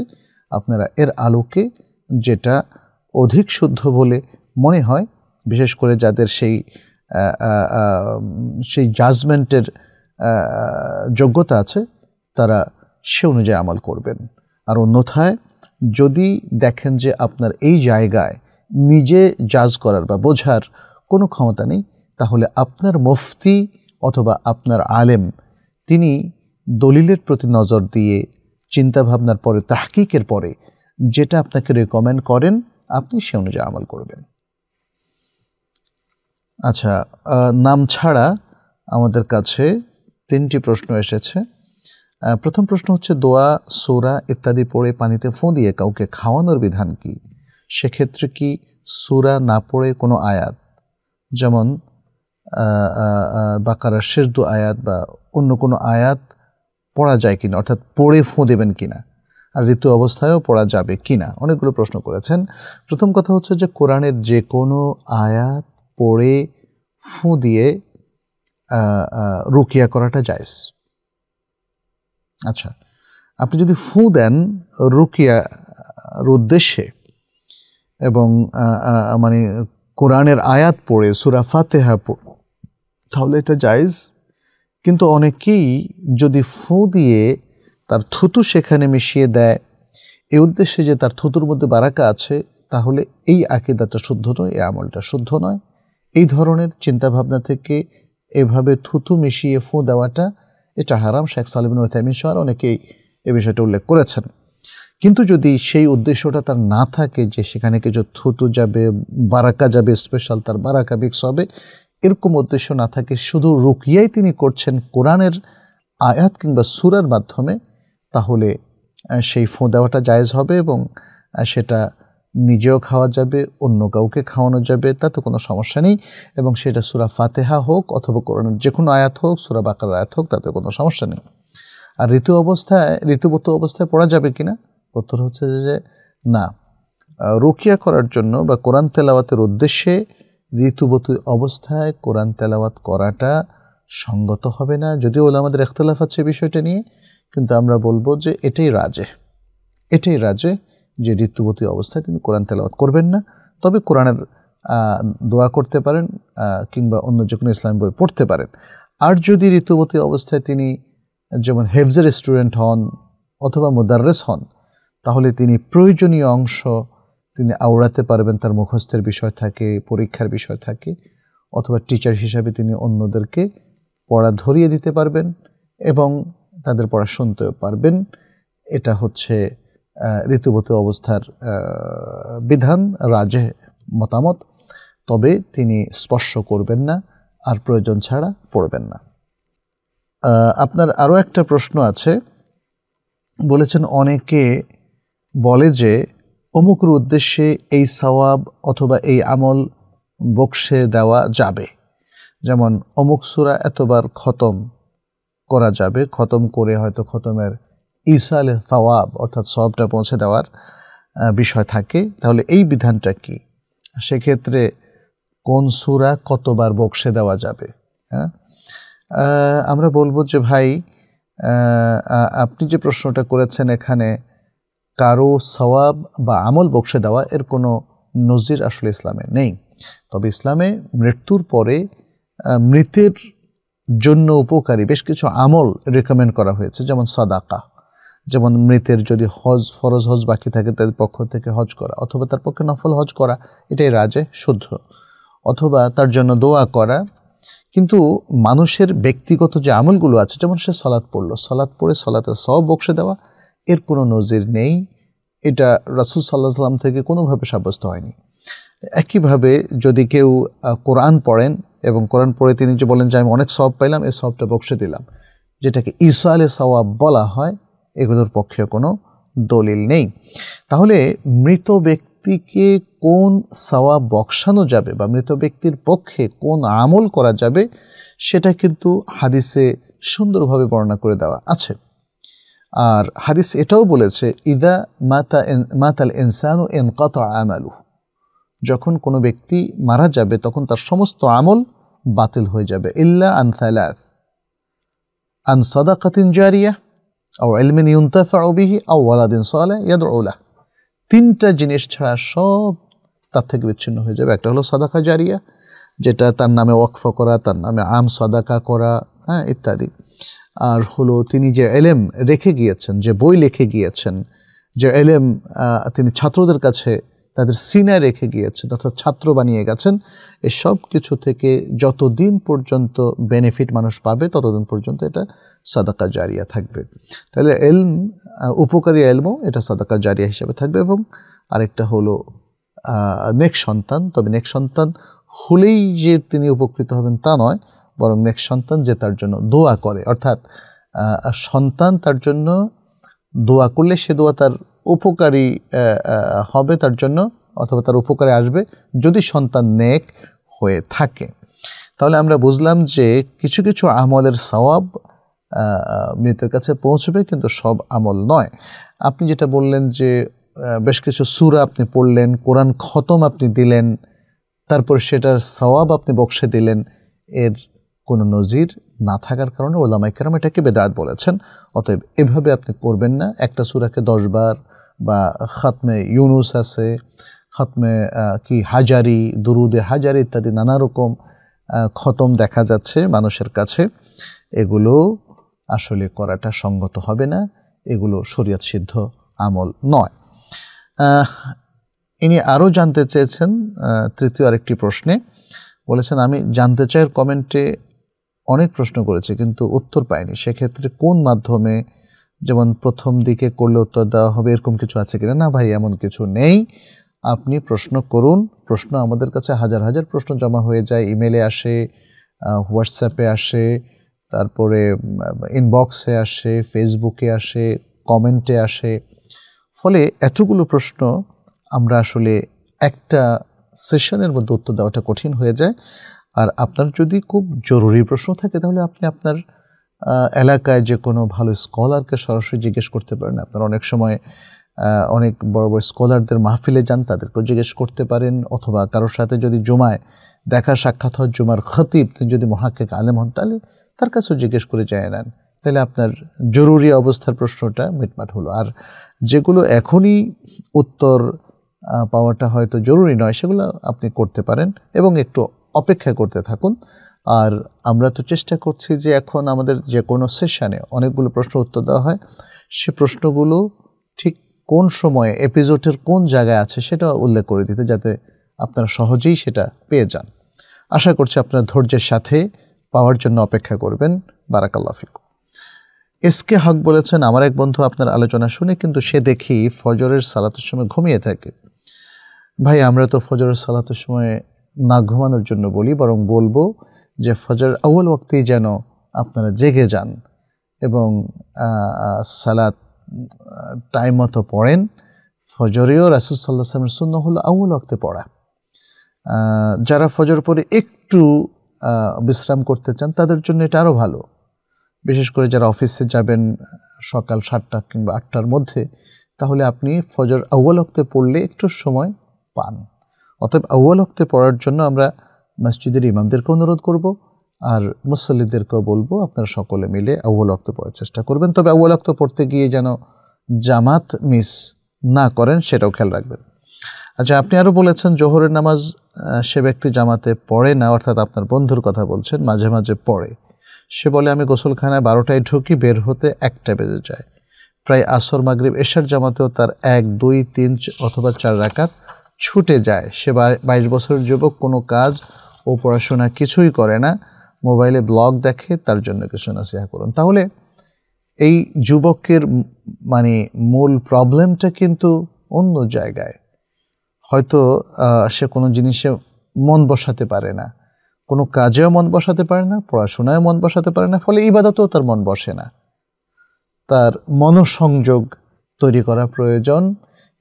আপনারা এর আলোকে যেটা অধিক শুদ্ধ বলে মনে হয় বিশেষ করে যাদের সেই সেই জাজমেন্টের যোগ্যতা আছে তারা সে অনুযায়ী আমল করবেন আর অন্যথায় যদি দেখেন যে আপনার এই জায়গায় নিজে জাজ করার বা বোঝার কোনো ক্ষমতা নেই তাহলে আপনার মুফতি অথবা আপনার আলেম তিনি দলিলের প্রতি নজর দিয়ে চিন্তাভাবনার পরে তাহকিকের পরে যেটা আপনাকে রেকমেন্ড করেন আপনি সে অনুযায়ী আমল করবেন আচ্ছা নাম ছাড়া আমাদের কাছে তিনটি প্রশ্ন এসেছে প্রথম প্রশ্ন হচ্ছে দোয়া সোরা ইত্যাদি পড়ে পানিতে ফোঁ দিয়ে কাউকে খাওয়ানোর বিধান কি সেক্ষেত্রে কি সুরা না পড়ে কোনো আয়াত যেমন বাকারার শেষ দু আয়াত বা অন্য কোনো আয়াত পড়া যায় কিনা অর্থাৎ পড়ে ফোঁ দেবেন কিনা আর ঋতু অবস্থায়ও পড়া যাবে কিনা অনেকগুলো প্রশ্ন করেছেন প্রথম কথা হচ্ছে যে কোরআনের যে কোনো আয়াত পড়ে ফুঁ দিয়ে রুকিয়া করাটা জায়জ আচ্ছা আপনি যদি ফুঁ দেন রুকিয়ার উদ্দেশ্যে এবং মানে কোরআনের আয়াত পড়ে সুরা ফাতেহা তাহলে এটা জায়জ কিন্তু অনেকেই যদি ফু দিয়ে তার থুতু সেখানে মিশিয়ে দেয় এই উদ্দেশ্যে যে তার থুতুর মধ্যে বারাকা আছে তাহলে এই আকিদাটা শুদ্ধ নয় এই আমলটা শুদ্ধ নয় এই ধরনের চিন্তাভাবনা থেকে এভাবে থুতু মিশিয়ে ফু দেওয়াটা এটা হারাম শেখ সালিমিন রহতামিন সহ অনেকেই এ বিষয়টা উল্লেখ করেছেন কিন্তু যদি সেই উদ্দেশ্যটা তার না থাকে যে সেখানে কিছু থুতু যাবে বারাকা যাবে স্পেশাল তার বারাকা মিক্স হবে এরকম উদ্দেশ্য না থাকে শুধু রুকিয়াই তিনি করছেন কোরআনের আয়াত কিংবা সুরার মাধ্যমে তাহলে সেই ফোঁ দেওয়াটা জায়েজ হবে এবং সেটা নিজেও খাওয়া যাবে অন্য কাউকে খাওয়ানো যাবে তাতে কোনো সমস্যা নেই এবং সেটা সুরা ফাতেহা হোক অথবা কোরআনের যে কোনো আয়াত হোক সুরা বাকার আয়াত হোক তাতে কোনো সমস্যা নেই আর ঋতু অবস্থায় ঋতুবত অবস্থায় পড়া যাবে কি না উত্তর হচ্ছে যে না রুকিয়া করার জন্য বা কোরআন তেলাওয়াতের উদ্দেশ্যে ঋতুবতী অবস্থায় কোরআন তেলাওয়াত করাটা সঙ্গত হবে না যদিও ওলা আমাদের এখতলাফ আছে বিষয়টা নিয়ে কিন্তু আমরা বলবো যে এটাই রাজে এটাই রাজে যে ঋতুবতী অবস্থায় তিনি কোরআন তেলাওয়াত করবেন না তবে কোরআনের দোয়া করতে পারেন কিংবা অন্য যে কোনো ইসলাম বই পড়তে পারেন আর যদি ঋতুবতী অবস্থায় তিনি যেমন হেফজের স্টুডেন্ট হন অথবা মোদার্রেস হন তাহলে তিনি প্রয়োজনীয় অংশ তিনি আওড়াতে পারবেন তার মুখস্থের বিষয় থাকে পরীক্ষার বিষয় থাকে অথবা টিচার হিসাবে তিনি অন্যদেরকে পড়া ধরিয়ে দিতে পারবেন এবং তাদের পড়া শুনতেও পারবেন এটা হচ্ছে ঋতুবতী অবস্থার বিধান রাজে মতামত তবে তিনি স্পর্শ করবেন না আর প্রয়োজন ছাড়া পড়বেন না আপনার আরও একটা প্রশ্ন আছে বলেছেন অনেকে বলে যে অমুকর উদ্দেশ্যে এই সওয়াব অথবা এই আমল বক্সে দেওয়া যাবে যেমন অমুক সুরা এতবার খতম করা যাবে খতম করে হয়তো খতমের ইসালে সওয়াব অর্থাৎ সওয়াবটা পৌঁছে দেওয়ার বিষয় থাকে তাহলে এই বিধানটা কি সেক্ষেত্রে কোন সুরা কতবার বক্সে দেওয়া যাবে হ্যাঁ আমরা বলবো যে ভাই আপনি যে প্রশ্নটা করেছেন এখানে কারো সওয়াব বা আমল বক্সে দেওয়া এর কোনো নজির আসলে ইসলামে নেই তবে ইসলামে মৃত্যুর পরে মৃতের জন্য উপকারী বেশ কিছু আমল রেকমেন্ড করা হয়েছে যেমন সাদাকা যেমন মৃতের যদি হজ ফরজ হজ বাকি থাকে তাদের পক্ষ থেকে হজ করা অথবা তার পক্ষে নফল হজ করা এটাই রাজে শুদ্ধ অথবা তার জন্য দোয়া করা কিন্তু মানুষের ব্যক্তিগত যে আমলগুলো আছে যেমন সে সালাদ পড়লো সালাদ পড়ে সালাতের সব বক্সে দেওয়া এর কোনো নজির নেই এটা রাসুল সাল্লাহ সাল্লাম থেকে কোনোভাবে সাব্যস্ত হয়নি একইভাবে যদি কেউ কোরআন পড়েন এবং কোরআন পড়ে তিনি যে বলেন যে আমি অনেক সব পাইলাম এই সবটা বক্সে দিলাম যেটাকে ইসা আলে সওয়াব বলা হয় এগুলোর পক্ষে কোনো দলিল নেই তাহলে মৃত ব্যক্তিকে কোন সওয়াব বক্সানো যাবে বা মৃত ব্যক্তির পক্ষে কোন আমল করা যাবে সেটা কিন্তু হাদিসে সুন্দরভাবে বর্ণনা করে দেওয়া আছে আর হাদিস এটাও বলেছে ইদা মাতা মাতাল ইনসানু এন কত আমালু যখন কোনো ব্যক্তি মারা যাবে তখন তার সমস্ত আমল বাতিল হয়ে যাবে ইল্লা আন থালাফ আন সাদাকাতিন জারিয়া আও এলমিন ইউন্তাফা ওবিহি আও ওয়ালাদিন সালে ইয়াদ ওলা তিনটা জিনিস ছাড়া সব তার থেকে বিচ্ছিন্ন হয়ে যাবে একটা হলো সাদাকা জারিয়া যেটা তার নামে ওয়াকফা করা তার নামে আম সাদাকা করা হ্যাঁ ইত্যাদি আর হলো তিনি যে এলেম রেখে গিয়েছেন যে বই লিখে গিয়েছেন যে এলেম তিনি ছাত্রদের কাছে তাদের সিনায় রেখে গিয়েছেন অর্থাৎ ছাত্র বানিয়ে গেছেন এসব কিছু থেকে যতদিন পর্যন্ত বেনিফিট মানুষ পাবে ততদিন পর্যন্ত এটা সাদাকা জারিয়া থাকবে তাহলে এলম উপকারী এলমও এটা সাদাকা জারিয়া হিসাবে থাকবে এবং আরেকটা হলো নেক সন্তান তবে নেক সন্তান হলেই যে তিনি উপকৃত হবেন তা নয় বরং নেক্সট সন্তান যে তার জন্য দোয়া করে অর্থাৎ সন্তান তার জন্য দোয়া করলে সে দোয়া তার উপকারী হবে তার জন্য অথবা তার উপকারে আসবে যদি সন্তান নেক হয়ে থাকে তাহলে আমরা বুঝলাম যে কিছু কিছু আমলের সওয়াব মৃতের কাছে পৌঁছবে কিন্তু সব আমল নয় আপনি যেটা বললেন যে বেশ কিছু সুরা আপনি পড়লেন কোরআন খতম আপনি দিলেন তারপর সেটার সওয়াব আপনি বক্সে দিলেন এর কোনো নজির না থাকার কারণে ওলামাইকেরাম এটাকে বেদাত বলেছেন অতএব এভাবে আপনি করবেন না একটা সুরাকে দশবার বা খাতমে ইউনুস আছে খাতমে কি হাজারি দুরুদে হাজারি ইত্যাদি নানা রকম খতম দেখা যাচ্ছে মানুষের কাছে এগুলো আসলে করাটা সঙ্গত হবে না এগুলো শরিয়ত সিদ্ধ আমল নয় ইনি আরও জানতে চেয়েছেন তৃতীয় আরেকটি প্রশ্নে বলেছেন আমি জানতে চাই কমেন্টে অনেক প্রশ্ন করেছে কিন্তু উত্তর পায়নি সেক্ষেত্রে কোন মাধ্যমে যেমন প্রথম দিকে করলে উত্তর দেওয়া হবে এরকম কিছু আছে কিনা না ভাই এমন কিছু নেই আপনি প্রশ্ন করুন প্রশ্ন আমাদের কাছে হাজার হাজার প্রশ্ন জমা হয়ে যায় ইমেলে আসে হোয়াটসঅ্যাপে আসে তারপরে ইনবক্সে আসে ফেসবুকে আসে কমেন্টে আসে ফলে এতগুলো প্রশ্ন আমরা আসলে একটা সেশনের মধ্যে উত্তর দেওয়াটা কঠিন হয়ে যায় আর আপনার যদি খুব জরুরি প্রশ্ন থাকে তাহলে আপনি আপনার এলাকায় যে কোনো ভালো স্কলারকে সরাসরি জিজ্ঞেস করতে পারেন আপনার অনেক সময় অনেক বড় বড় স্কলারদের মাহফিলে যান তাদেরকেও জিজ্ঞেস করতে পারেন অথবা কারোর সাথে যদি জুমায় দেখা সাক্ষাৎ হয় জুমার খতিব তিনি যদি মহাকে আলেম হন তাহলে তার কাছেও জিজ্ঞেস করে যায় নেন তাহলে আপনার জরুরি অবস্থার প্রশ্নটা মিটমাট হলো আর যেগুলো এখনই উত্তর পাওয়াটা হয়তো জরুরি নয় সেগুলো আপনি করতে পারেন এবং একটু অপেক্ষা করতে থাকুন আর আমরা তো চেষ্টা করছি যে এখন আমাদের যে কোনো সেশানে অনেকগুলো প্রশ্ন উত্তর দেওয়া হয় সে প্রশ্নগুলো ঠিক কোন সময়ে এপিসোডের কোন জায়গায় আছে সেটা উল্লেখ করে দিতে যাতে আপনারা সহজেই সেটা পেয়ে যান আশা করছি আপনারা ধৈর্যের সাথে পাওয়ার জন্য অপেক্ষা করবেন বারাকাল্লা ফিকু এস কে হক বলেছেন আমার এক বন্ধু আপনার আলোচনা শুনে কিন্তু সে দেখি ফজরের সালাতের সময় ঘুমিয়ে থাকে ভাই আমরা তো ফজরের সালাতের সময় না ঘুমানোর জন্য বলি বরং বলবো যে ফজর আউ্ল ওক্তেই যেন আপনারা জেগে যান এবং সালাদ টাইম মতো পড়েন ফজরেও রাসুলসাল্লাহ সালামের সুন্ন হলো আউ্ল ওক্তে পড়া যারা ফজর পরে একটু বিশ্রাম করতে চান তাদের জন্য এটা আরও ভালো বিশেষ করে যারা অফিসে যাবেন সকাল সাতটা কিংবা আটটার মধ্যে তাহলে আপনি ফজর আউ্বাল পড়লে একটু সময় পান অতএব আউ্য়াল অক্তে পড়ার জন্য আমরা মসজিদের ইমামদেরকে অনুরোধ করব আর মুসল্লিদেরকেও বলবো আপনারা সকলে মিলে আউ্য়াল অক্ত পড়ার চেষ্টা করবেন তবে আউ্য়াল অক্ত পড়তে গিয়ে যেন জামাত মিস না করেন সেটাও খেয়াল রাখবেন আচ্ছা আপনি আরও বলেছেন জোহরের নামাজ সে ব্যক্তি জামাতে পড়ে না অর্থাৎ আপনার বন্ধুর কথা বলছেন মাঝে মাঝে পড়ে সে বলে আমি গোসলখানায় বারোটায় ঢুকি বের হতে একটা বেজে যায় প্রায় আসর মাগরিব এশার জামাতেও তার এক দুই তিন অথবা চার রাকাত ছুটে যায় সে বাইশ বছর যুবক কোনো কাজ ও পড়াশোনা কিছুই করে না মোবাইলে ব্লগ দেখে তার জন্য কিছু নাসিহা করুন তাহলে এই যুবকের মানে মূল প্রবলেমটা কিন্তু অন্য জায়গায় হয়তো সে কোনো জিনিসে মন বসাতে পারে না কোনো কাজেও মন বসাতে পারে না পড়াশোনায় মন বসাতে পারে না ফলে ইবাদতেও তার মন বসে না তার মনসংযোগ তৈরি করা প্রয়োজন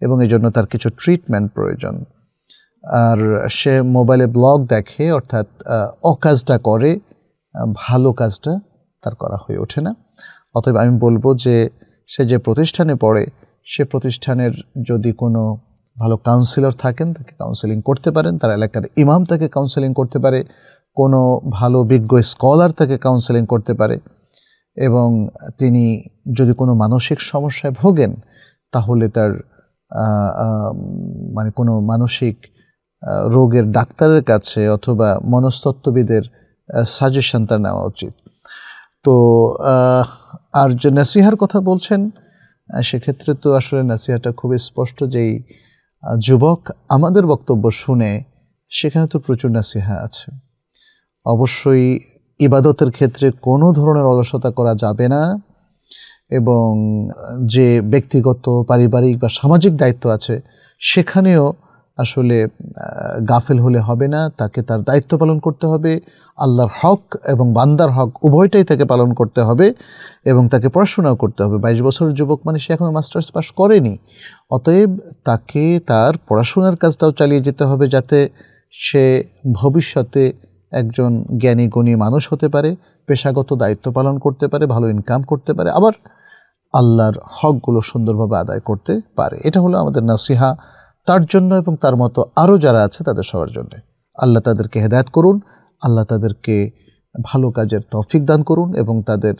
এবং এই জন্য তার কিছু ট্রিটমেন্ট প্রয়োজন আর সে মোবাইলে ব্লগ দেখে অর্থাৎ অকাজটা করে ভালো কাজটা তার করা হয়ে ওঠে না অতএব আমি বলবো যে সে যে প্রতিষ্ঠানে পড়ে সে প্রতিষ্ঠানের যদি কোনো ভালো কাউন্সিলর থাকেন তাকে কাউন্সেলিং করতে পারেন তার এলাকার ইমাম তাকে কাউন্সেলিং করতে পারে কোনো ভালো বিজ্ঞ স্কলার তাকে কাউন্সেলিং করতে পারে এবং তিনি যদি কোনো মানসিক সমস্যায় ভোগেন তাহলে তার মানে কোনো মানসিক রোগের ডাক্তারের কাছে অথবা মনস্তত্ত্ববিদের সাজেশনটা নেওয়া উচিত তো আর যে নাসিহার কথা বলছেন সেক্ষেত্রে তো আসলে নাসিহাটা খুবই স্পষ্ট যেই যুবক আমাদের বক্তব্য শুনে সেখানে তো প্রচুর নাসিহা আছে অবশ্যই ইবাদতের ক্ষেত্রে কোনো ধরনের অলসতা করা যাবে না এবং যে ব্যক্তিগত পারিবারিক বা সামাজিক দায়িত্ব আছে সেখানেও আসলে গাফেল হলে হবে না তাকে তার দায়িত্ব পালন করতে হবে আল্লাহর হক এবং বান্দার হক উভয়টাই তাকে পালন করতে হবে এবং তাকে পড়াশোনাও করতে হবে বাইশ বছরের যুবক মানে সে এখনও মাস্টার্স পাস করেনি অতএব তাকে তার পড়াশোনার কাজটাও চালিয়ে যেতে হবে যাতে সে ভবিষ্যতে একজন জ্ঞানী গুণী মানুষ হতে পারে পেশাগত দায়িত্ব পালন করতে পারে ভালো ইনকাম করতে পারে আবার আল্লাহর হকগুলো সুন্দরভাবে আদায় করতে পারে এটা হলো আমাদের নাসিহা তার জন্য এবং তার মতো আরও যারা আছে তাদের সবার জন্যে আল্লাহ তাদেরকে হেদায়ত করুন আল্লাহ তাদেরকে ভালো কাজের তৌফিক দান করুন এবং তাদের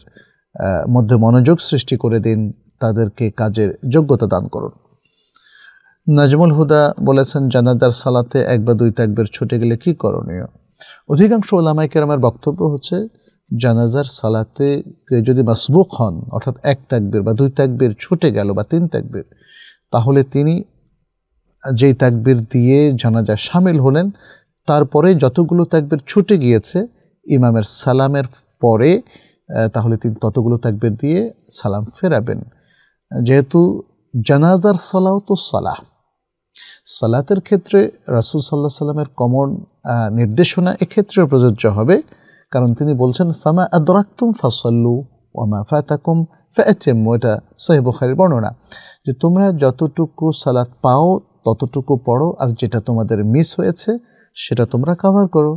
মধ্যে মনোযোগ সৃষ্টি করে দিন তাদেরকে কাজের যোগ্যতা দান করুন নাজমুল হুদা বলেছেন জানাদার সালাতে এক বা দুই তাকবের ছুটে গেলে কি করণীয় অধিকাংশ ওলামাইকের আমার বক্তব্য হচ্ছে জানাজার সালাতে যদি মাসবুক হন অর্থাৎ এক ত্যাগবের বা দুই ত্যাগবের ছুটে গেল বা তিন ত্যাগবের তাহলে তিনি যেই ত্যাগবের দিয়ে জানাজা সামিল হলেন তারপরে যতগুলো তাকবির ছুটে গিয়েছে ইমামের সালামের পরে তাহলে তিনি ততগুলো ত্যাগবের দিয়ে সালাম ফেরাবেন যেহেতু জানাজার সালাও তো সালাহ সালাতের ক্ষেত্রে রাসুল সাল্লাহ সাল্লামের কমন নির্দেশনা এক্ষেত্রেও প্রযোজ্য হবে কারণ তিনি বলছেন ফামা আদরাক্তুম ফাসল্লু ওমা ফাতাকুম ফ্যাচেম্মু এটা সহেবখারির বর্ণনা যে তোমরা যতটুকু সালাত পাও ততটুকু পড়ো আর যেটা তোমাদের মিস হয়েছে সেটা তোমরা কাভার করো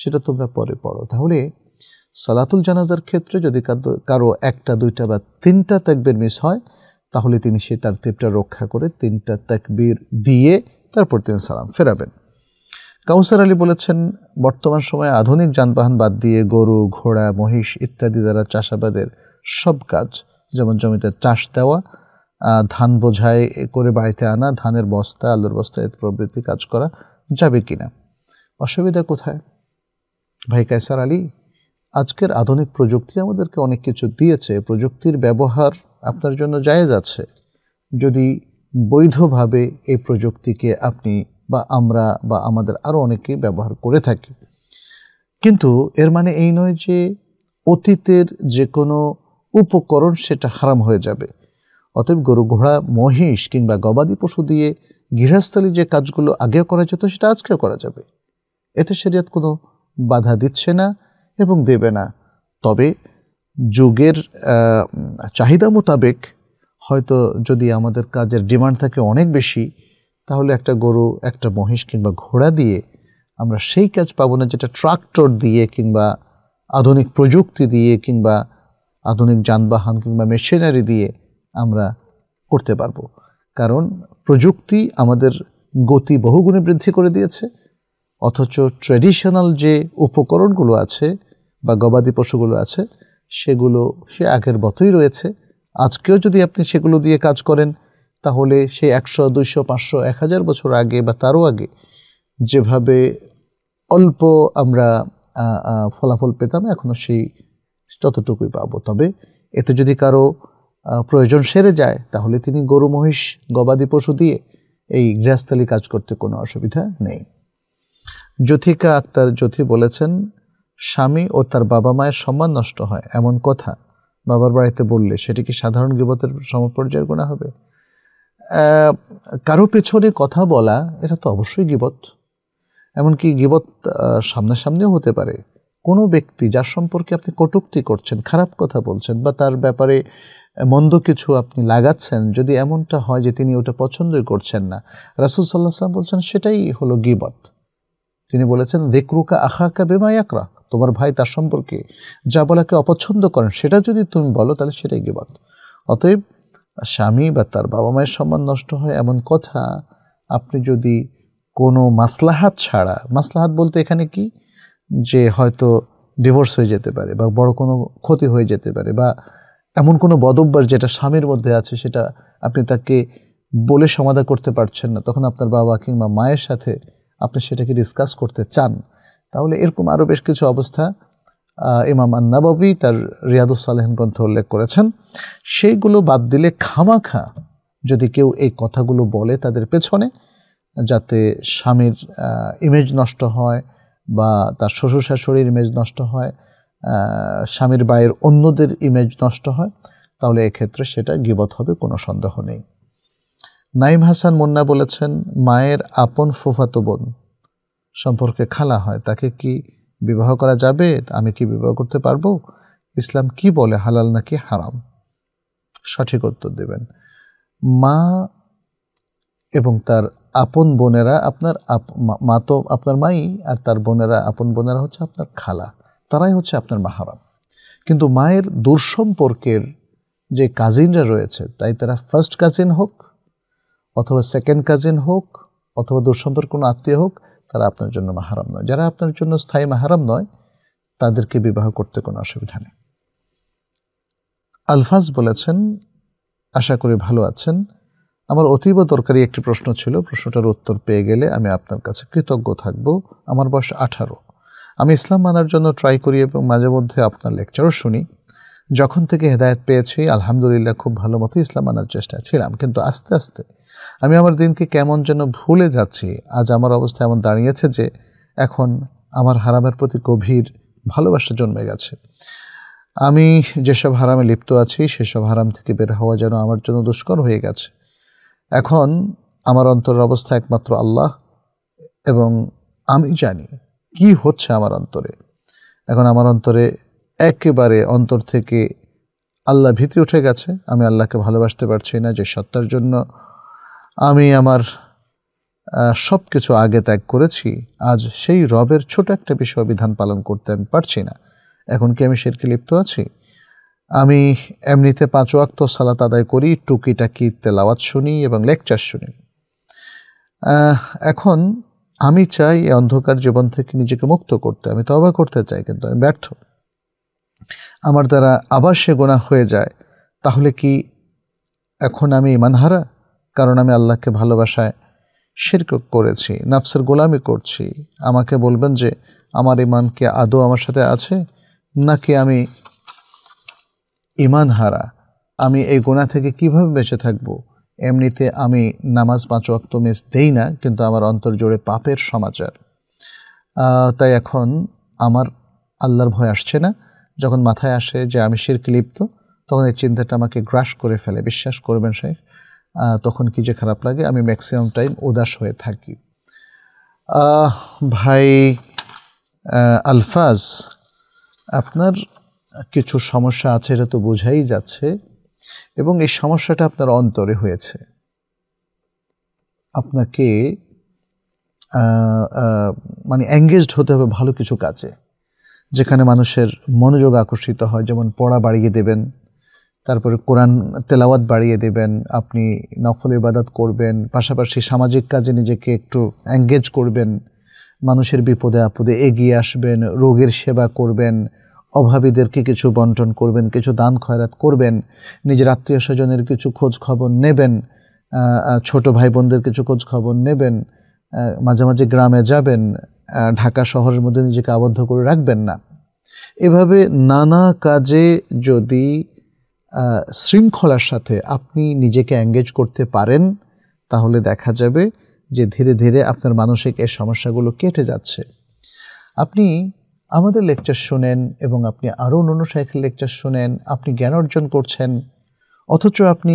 সেটা তোমরা পরে পড়ো তাহলে সালাতুল জানাজার ক্ষেত্রে যদি কারো একটা দুইটা বা তিনটা তাকবির মিস হয় তাহলে তিনি সেই তারতিবটা রক্ষা করে তিনটা তাকবির দিয়ে তারপর তিনি সালাম ফেরাবেন কাউসার আলী বলেছেন বর্তমান সময়ে আধুনিক যানবাহন বাদ দিয়ে গরু ঘোড়া মহিষ ইত্যাদি দ্বারা চাষাবাদের সব কাজ যেমন জমিতে চাষ দেওয়া ধান বোঝাই করে বাড়িতে আনা ধানের বস্তা আলুর বস্তা এর প্রভৃতি কাজ করা যাবে কি না অসুবিধা কোথায় ভাই কায়সার আলী আজকের আধুনিক প্রযুক্তি আমাদেরকে অনেক কিছু দিয়েছে প্রযুক্তির ব্যবহার আপনার জন্য জায়েজ আছে যদি বৈধভাবে এই প্রযুক্তিকে আপনি বা আমরা বা আমাদের আরও অনেকে ব্যবহার করে থাকি কিন্তু এর মানে এই নয় যে অতীতের যে কোনো উপকরণ সেটা হারাম হয়ে যাবে অতএব গরু ঘোড়া মহিষ কিংবা গবাদি পশু দিয়ে গৃহস্থলী যে কাজগুলো আগেও করা যেত সেটা আজকেও করা যাবে এতে সেরিয়াত কোনো বাধা দিচ্ছে না এবং দেবে না তবে যুগের চাহিদা মোতাবেক হয়তো যদি আমাদের কাজের ডিমান্ড থাকে অনেক বেশি তাহলে একটা গরু একটা মহিষ কিংবা ঘোড়া দিয়ে আমরা সেই কাজ পাবো না যেটা ট্রাক্টর দিয়ে কিংবা আধুনিক প্রযুক্তি দিয়ে কিংবা আধুনিক যানবাহন কিংবা মেশিনারি দিয়ে আমরা করতে পারবো কারণ প্রযুক্তি আমাদের গতি বহুগুণে বৃদ্ধি করে দিয়েছে অথচ ট্রেডিশনাল যে উপকরণগুলো আছে বা গবাদি পশুগুলো আছে সেগুলো সে আগের মতোই রয়েছে আজকেও যদি আপনি সেগুলো দিয়ে কাজ করেন তাহলে সে একশো দুইশো পাঁচশো এক হাজার বছর আগে বা তারও আগে যেভাবে অল্প আমরা ফলাফল পেতাম এখনও সেই ততটুকুই পাবো তবে এতে যদি কারো প্রয়োজন সেরে যায় তাহলে তিনি গরু মহিষ গবাদি পশু দিয়ে এই গৃহস্থালি কাজ করতে কোনো অসুবিধা নেই জ্যোথিকা আক্তার জ্যোথি বলেছেন স্বামী ও তার বাবা মায়ের সম্মান নষ্ট হয় এমন কথা বাবার বাড়িতে বললে সেটি কি সাধারণ গিবতের সমপর্যায়ের গোনা হবে কারো পেছনে কথা বলা এটা তো অবশ্যই গিবত এমনকি গিবত সামনাসামনিও হতে পারে কোনো ব্যক্তি যার সম্পর্কে আপনি কটুক্তি করছেন খারাপ কথা বলছেন বা তার ব্যাপারে মন্দ কিছু আপনি লাগাচ্ছেন যদি এমনটা হয় যে তিনি ওটা পছন্দই করছেন না রাসুল সাল্লাহ সাল্লাম বলছেন সেটাই হলো গিবত তিনি বলেছেন দেখরুকা আখাকা বেমা একরা তোমার ভাই তার সম্পর্কে যা বলাকে অপছন্দ করেন সেটা যদি তুমি বলো তাহলে সেটাই গিবত অতএব স্বামী বা তার বাবা মায়ের সম্মান নষ্ট হয় এমন কথা আপনি যদি কোনো মাসলাহাত ছাড়া মাসলাহাত বলতে এখানে কি যে হয়তো ডিভোর্স হয়ে যেতে পারে বা বড় কোনো ক্ষতি হয়ে যেতে পারে বা এমন কোনো বদভ্যাস যেটা স্বামীর মধ্যে আছে সেটা আপনি তাকে বলে সমাধা করতে পারছেন না তখন আপনার বাবা কিংবা মায়ের সাথে আপনি সেটাকে ডিসকাস করতে চান তাহলে এরকম আরও বেশ কিছু অবস্থা ইমাম আন্নাবাবি তার রিয়াদুসালেহন গ্রন্থে উল্লেখ করেছেন সেইগুলো বাদ দিলে খামাখা যদি কেউ এই কথাগুলো বলে তাদের পেছনে যাতে স্বামীর ইমেজ নষ্ট হয় বা তার শ্বশুর শাশুড়ির ইমেজ নষ্ট হয় স্বামীর বাইয়ের অন্যদের ইমেজ নষ্ট হয় তাহলে এক্ষেত্রে সেটা গিবত হবে কোনো সন্দেহ নেই নাইম হাসান মুন্না বলেছেন মায়ের আপন ফুফাতো বোন সম্পর্কে খালা হয় তাকে কি বিবাহ করা যাবে আমি কি বিবাহ করতে পারবো ইসলাম কি বলে হালাল নাকি হারাম সঠিক উত্তর দেবেন মা এবং তার আপন বোনেরা আপনার মা তো আপনার মাই আর তার বোনেরা আপন বোনেরা হচ্ছে আপনার খালা তারাই হচ্ছে আপনার মাহারাম কিন্তু মায়ের দূর সম্পর্কের যে কাজিনরা রয়েছে তাই তারা ফার্স্ট কাজিন হোক অথবা সেকেন্ড কাজিন হোক অথবা দূর সম্পর্ক কোনো আত্মীয় হোক তারা আপনার জন্য মাহারাম নয় যারা আপনার জন্য স্থায়ী মাহারাম নয় তাদেরকে বিবাহ করতে কোনো অসুবিধা নেই আলফাজ বলেছেন আশা করি ভালো আছেন আমার অতীব দরকারি একটি প্রশ্ন ছিল প্রশ্নটার উত্তর পেয়ে গেলে আমি আপনার কাছে কৃতজ্ঞ থাকব আমার বয়স আঠারো আমি ইসলাম মানার জন্য ট্রাই করি এবং মাঝে মধ্যে আপনার লেকচারও শুনি যখন থেকে হেদায়ত পেয়েছি আলহামদুলিল্লাহ খুব ভালো মতো ইসলাম মানার চেষ্টা ছিলাম কিন্তু আস্তে আস্তে আমি আমার দিনকে কেমন যেন ভুলে যাচ্ছি আজ আমার অবস্থা এমন দাঁড়িয়েছে যে এখন আমার হারামের প্রতি গভীর ভালোবাসা জন্মে গেছে আমি যেসব হারামে লিপ্ত আছি সেসব হারাম থেকে বের হওয়া যেন আমার জন্য দুষ্কর হয়ে গেছে এখন আমার অন্তরের অবস্থা একমাত্র আল্লাহ এবং আমি জানি কি হচ্ছে আমার অন্তরে এখন আমার অন্তরে একেবারে অন্তর থেকে আল্লাহ ভীতি উঠে গেছে আমি আল্লাহকে ভালোবাসতে পারছি না যে সত্তার জন্য আমি আমার সব কিছু আগে ত্যাগ করেছি আজ সেই রবের ছোট একটা বিষয় বিধান পালন করতে আমি পারছি না এখন কি আমি সেরকে লিপ্ত আছি আমি এমনিতে পাঁচ ওয়াক্ত সালাত আদায় করি টুকিটাকি তেলাওয়াত শুনি এবং লেকচার শুনি এখন আমি চাই এই অন্ধকার জীবন থেকে নিজেকে মুক্ত করতে আমি তবা করতে চাই কিন্তু আমি ব্যর্থ আমার দ্বারা আবার সে গোনা হয়ে যায় তাহলে কি এখন আমি ইমানহারা কারণ আমি আল্লাহকে ভালোবাসায় শিরক করেছি নাফসের গোলামি করছি আমাকে বলবেন যে আমার ইমান কি আদৌ আমার সাথে আছে নাকি আমি ইমান হারা আমি এই গোনা থেকে কিভাবে বেঁচে থাকব এমনিতে আমি নামাজ পাঁচ অক্ত মেস দেই না কিন্তু আমার অন্তর জোড়ে পাপের সমাচার তাই এখন আমার আল্লাহর ভয় আসছে না যখন মাথায় আসে যে আমি শিরক লিপ্ত তখন এই চিন্তাটা আমাকে গ্রাস করে ফেলে বিশ্বাস করবেন শেখ তখন কি যে খারাপ লাগে আমি ম্যাক্সিমাম টাইম উদাস হয়ে থাকি ভাই আলফাজ আপনার কিছু সমস্যা আছে এটা তো বোঝাই যাচ্ছে এবং এই সমস্যাটা আপনার অন্তরে হয়েছে আপনাকে মানে এঙ্গেজড হতে হবে ভালো কিছু কাজে যেখানে মানুষের মনোযোগ আকর্ষিত হয় যেমন পড়া বাড়িয়ে দেবেন তারপরে কোরআন তেলাওয়াত বাড়িয়ে দেবেন আপনি নফল ইবাদত করবেন পাশাপাশি সামাজিক কাজে নিজেকে একটু এঙ্গেজ করবেন মানুষের বিপদে আপদে এগিয়ে আসবেন রোগের সেবা করবেন অভাবীদেরকে কিছু বন্টন করবেন কিছু দান খয়রাত করবেন নিজের আত্মীয় স্বজনের কিছু খোঁজ খবর নেবেন ছোট ভাই বোনদের কিছু খোঁজ খবর নেবেন মাঝে মাঝে গ্রামে যাবেন ঢাকা শহরের মধ্যে নিজেকে আবদ্ধ করে রাখবেন না এভাবে নানা কাজে যদি শৃঙ্খলার সাথে আপনি নিজেকে এঙ্গেজ করতে পারেন তাহলে দেখা যাবে যে ধীরে ধীরে আপনার মানসিক এই সমস্যাগুলো কেটে যাচ্ছে আপনি আমাদের লেকচার শোনেন এবং আপনি আরও অন্য সাইকেল লেকচার শোনেন আপনি জ্ঞান অর্জন করছেন অথচ আপনি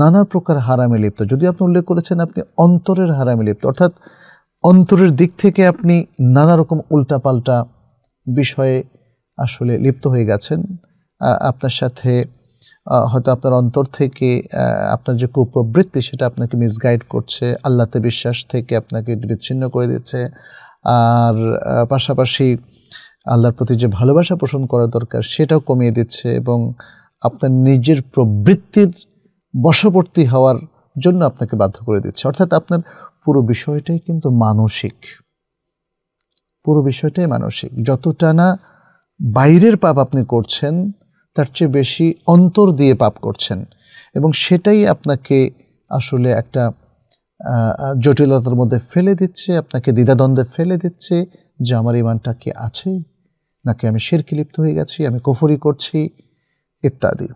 নানা প্রকার হারামে লিপ্ত যদি আপনি উল্লেখ করেছেন আপনি অন্তরের হারামে লিপ্ত অর্থাৎ অন্তরের দিক থেকে আপনি নানা রকম উল্টাপাল্টা বিষয়ে আসলে লিপ্ত হয়ে গেছেন আপনার সাথে হয়তো আপনার অন্তর থেকে আপনার যে কুপ্রবৃত্তি সেটা আপনাকে মিসগাইড করছে আল্লাহতে বিশ্বাস থেকে আপনাকে বিচ্ছিন্ন করে দিচ্ছে আর পাশাপাশি আল্লাহর প্রতি যে ভালোবাসা পোষণ করা দরকার সেটাও কমিয়ে দিচ্ছে এবং আপনার নিজের প্রবৃত্তির বশবর্তী হওয়ার জন্য আপনাকে বাধ্য করে দিচ্ছে অর্থাৎ আপনার পুরো বিষয়টাই কিন্তু মানসিক পুরো বিষয়টাই মানসিক যতটা না বাইরের পাপ আপনি করছেন তার চেয়ে বেশি অন্তর দিয়ে পাপ করছেন এবং সেটাই আপনাকে আসলে একটা জটিলতার মধ্যে ফেলে দিচ্ছে আপনাকে দ্বিধাদ্বন্দ্বে ফেলে দিচ্ছে যে আমার ইমানটা কি আছে নাকি আমি শেরকি লিপ্ত হয়ে গেছি আমি কফরি করছি ইত্যাদি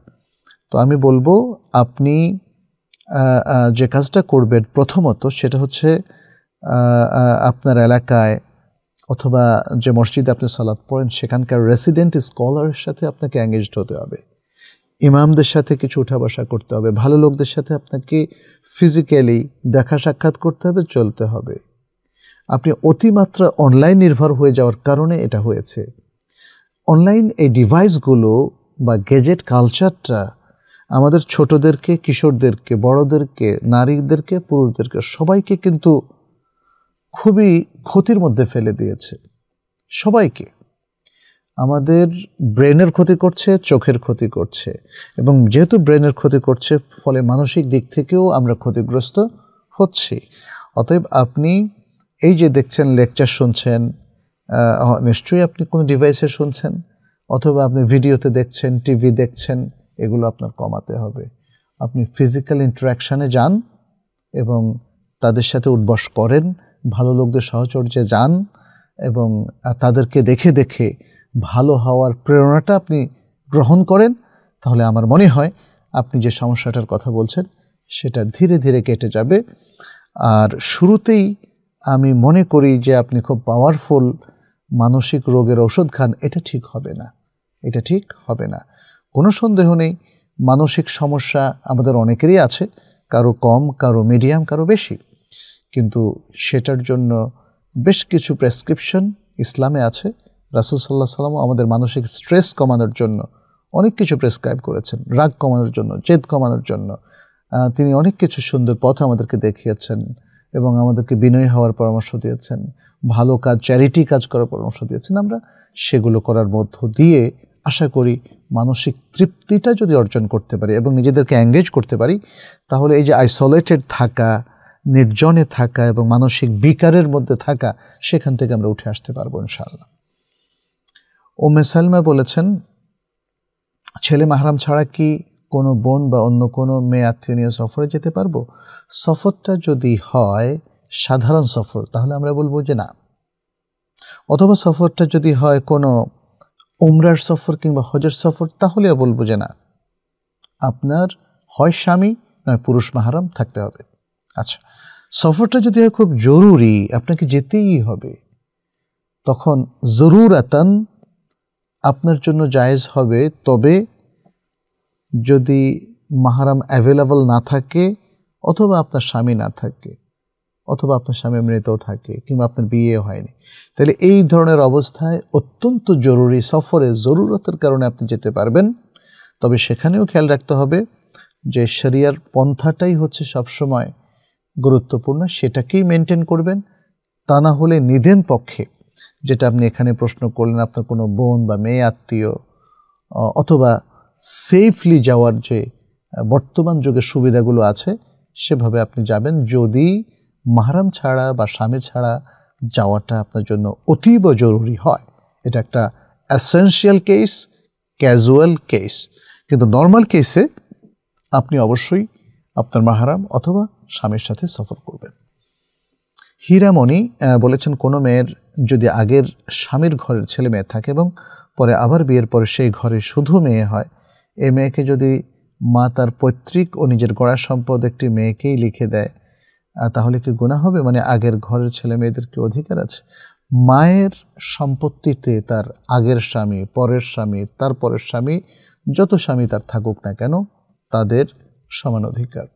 তো আমি বলবো আপনি যে কাজটা করবেন প্রথমত সেটা হচ্ছে আপনার এলাকায় অথবা যে মসজিদে আপনি সালাদ পড়েন সেখানকার রেসিডেন্ট স্কলারের সাথে আপনাকে অ্যাঙ্গেজড হতে হবে ইমামদের সাথে কিছু উঠা বসা করতে হবে ভালো লোকদের সাথে আপনাকে ফিজিক্যালি দেখা সাক্ষাৎ করতে হবে চলতে হবে আপনি অতিমাত্রা অনলাইন নির্ভর হয়ে যাওয়ার কারণে এটা হয়েছে অনলাইন এই ডিভাইসগুলো বা গেজেট কালচারটা আমাদের ছোটদেরকে কিশোরদেরকে বড়দেরকে নারীদেরকে পুরুষদেরকে সবাইকে কিন্তু খুবই ক্ষতির মধ্যে ফেলে দিয়েছে সবাইকে আমাদের ব্রেনের ক্ষতি করছে চোখের ক্ষতি করছে এবং যেহেতু ব্রেনের ক্ষতি করছে ফলে মানসিক দিক থেকেও আমরা ক্ষতিগ্রস্ত হচ্ছি অতএব আপনি এই যে দেখছেন লেকচার শুনছেন নিশ্চয়ই আপনি কোনো ডিভাইসে শুনছেন অথবা আপনি ভিডিওতে দেখছেন টিভি দেখছেন এগুলো আপনার কমাতে হবে আপনি ফিজিক্যাল ইন্টারাকশানে যান এবং তাদের সাথে উদ্বাস করেন ভালো লোকদের সাহচর্যে যান এবং তাদেরকে দেখে দেখে ভালো হওয়ার প্রেরণাটা আপনি গ্রহণ করেন তাহলে আমার মনে হয় আপনি যে সমস্যাটার কথা বলছেন সেটা ধীরে ধীরে কেটে যাবে আর শুরুতেই আমি মনে করি যে আপনি খুব পাওয়ারফুল মানসিক রোগের ওষুধ খান এটা ঠিক হবে না এটা ঠিক হবে না কোনো সন্দেহ নেই মানসিক সমস্যা আমাদের অনেকেরই আছে কারো কম কারো মিডিয়াম কারো বেশি কিন্তু সেটার জন্য বেশ কিছু প্রেসক্রিপশন ইসলামে আছে রাসুল সাল্লাহ সাল্লামও আমাদের মানসিক স্ট্রেস কমানোর জন্য অনেক কিছু প্রেসক্রাইব করেছেন রাগ কমানোর জন্য জেদ কমানোর জন্য তিনি অনেক কিছু সুন্দর পথ আমাদেরকে দেখিয়েছেন এবং আমাদেরকে বিনয় হওয়ার পরামর্শ দিয়েছেন ভালো কাজ চ্যারিটি কাজ করার পরামর্শ দিয়েছেন আমরা সেগুলো করার মধ্য দিয়ে আশা করি মানসিক তৃপ্তিটা যদি অর্জন করতে পারি এবং নিজেদেরকে অ্যাঙ্গেজ করতে পারি তাহলে এই যে আইসোলেটেড থাকা নির্জনে থাকা এবং মানসিক বিকারের মধ্যে থাকা সেখান থেকে আমরা উঠে আসতে পারবো ইনশাল্লাহ ওমে সালমা বলেছেন ছেলে মাহরাম ছাড়া কি কোনো বোন বা অন্য কোনো মেয়ে আত্মীয় নিয়ে সফরে যেতে পারবো সফরটা যদি হয় সাধারণ সফর তাহলে আমরা বলবো যে না অথবা সফরটা যদি হয় কোনো উমরার সফর কিংবা হজের সফর তাহলেও বলবো যে না আপনার হয় স্বামী নয় পুরুষ মাহারাম থাকতে হবে আচ্ছা সফরটা যদি হয় খুব জরুরি আপনাকে যেতেই হবে তখন জরুরাতান আপনার জন্য জায়েজ হবে তবে যদি মাহারাম অ্যাভেলেবল না থাকে অথবা আপনার স্বামী না থাকে অথবা আপনার স্বামী মৃতও থাকে কিংবা আপনার বিয়ে হয়নি তাহলে এই ধরনের অবস্থায় অত্যন্ত জরুরি সফরে জরুরতের কারণে আপনি যেতে পারবেন তবে সেখানেও খেয়াল রাখতে হবে যে শরিয়ার পন্থাটাই হচ্ছে সবসময় গুরুত্বপূর্ণ সেটাকেই মেনটেন করবেন তা না হলে নিধেন পক্ষে যেটা আপনি এখানে প্রশ্ন করলেন আপনার কোনো বোন বা মেয়ে আত্মীয় অথবা সেফলি যাওয়ার যে বর্তমান যুগে সুবিধাগুলো আছে সেভাবে আপনি যাবেন যদি মাহারাম ছাড়া বা স্বামী ছাড়া যাওয়াটা আপনার জন্য অতীব জরুরি হয় এটা একটা অ্যাসেন্সিয়াল কেস ক্যাজুয়াল কেস কিন্তু নর্মাল কেসে আপনি অবশ্যই আপনার মাহারাম অথবা স্বামীর সাথে সফর করবে হীরামণি বলেছেন কোনো মেয়ের যদি আগের স্বামীর ঘরের ছেলে মেয়ে থাকে এবং পরে আবার বিয়ের পরে সেই ঘরে শুধু মেয়ে হয় এই মেয়েকে যদি মা তার পৈতৃক ও নিজের গড়া সম্পদ একটি মেয়েকেই লিখে দেয় তাহলে কি গুণা হবে মানে আগের ঘরের ছেলে মেয়েদের কি অধিকার আছে মায়ের সম্পত্তিতে তার আগের স্বামী পরের স্বামী তার পরের স্বামী যত স্বামী তার থাকুক না কেন তাদের সমান অধিকার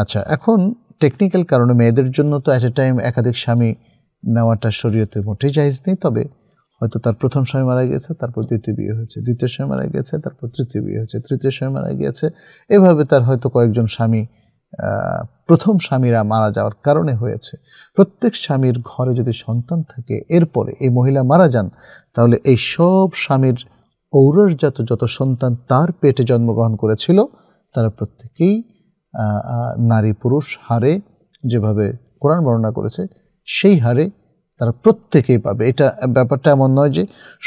আচ্ছা এখন টেকনিক্যাল কারণে মেয়েদের জন্য তো অ্যাট এ টাইম একাধিক স্বামী নেওয়াটা শরীয়তে মোটেই জায়জ নেই তবে হয়তো তার প্রথম স্বামী মারা গেছে তারপর দ্বিতীয় বিয়ে হয়েছে দ্বিতীয় স্বামী মারা গেছে তারপর তৃতীয় বিয়ে হয়েছে তৃতীয় স্বামী মারা গিয়েছে এভাবে তার হয়তো কয়েকজন স্বামী প্রথম স্বামীরা মারা যাওয়ার কারণে হয়েছে প্রত্যেক স্বামীর ঘরে যদি সন্তান থাকে এরপরে এই মহিলা মারা যান তাহলে এই সব স্বামীর ঔরসজাত যত সন্তান তার পেটে জন্মগ্রহণ করেছিল তারা প্রত্যেকেই নারী পুরুষ হারে যেভাবে কোরআন বর্ণনা করেছে সেই হারে তারা প্রত্যেকেই পাবে এটা ব্যাপারটা এমন নয় যে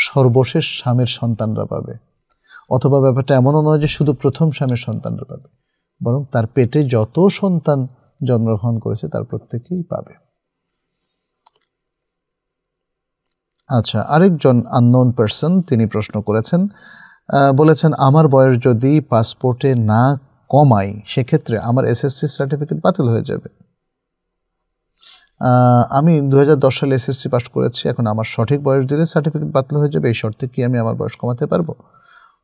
সর্বশেষ স্বামীর সন্তানরা পাবে অথবা ব্যাপারটা এমনও নয় যে শুধু প্রথম স্বামীর সন্তানরা পাবে বরং তার পেটে যত সন্তান জন্মগ্রহণ করেছে তার প্রত্যেকেই পাবে আচ্ছা আরেকজন আননোন পার্সন তিনি প্রশ্ন করেছেন বলেছেন আমার বয়স যদি পাসপোর্টে না কমাই সেক্ষেত্রে আমার এসএসসি সার্টিফিকেট বাতিল হয়ে যাবে আমি দু সালে এসএসসি পাস করেছি এখন আমার সঠিক বয়স দিলে সার্টিফিকেট বাতিল হয়ে যাবে এই শর্তে কি আমি আমার বয়স কমাতে পারবো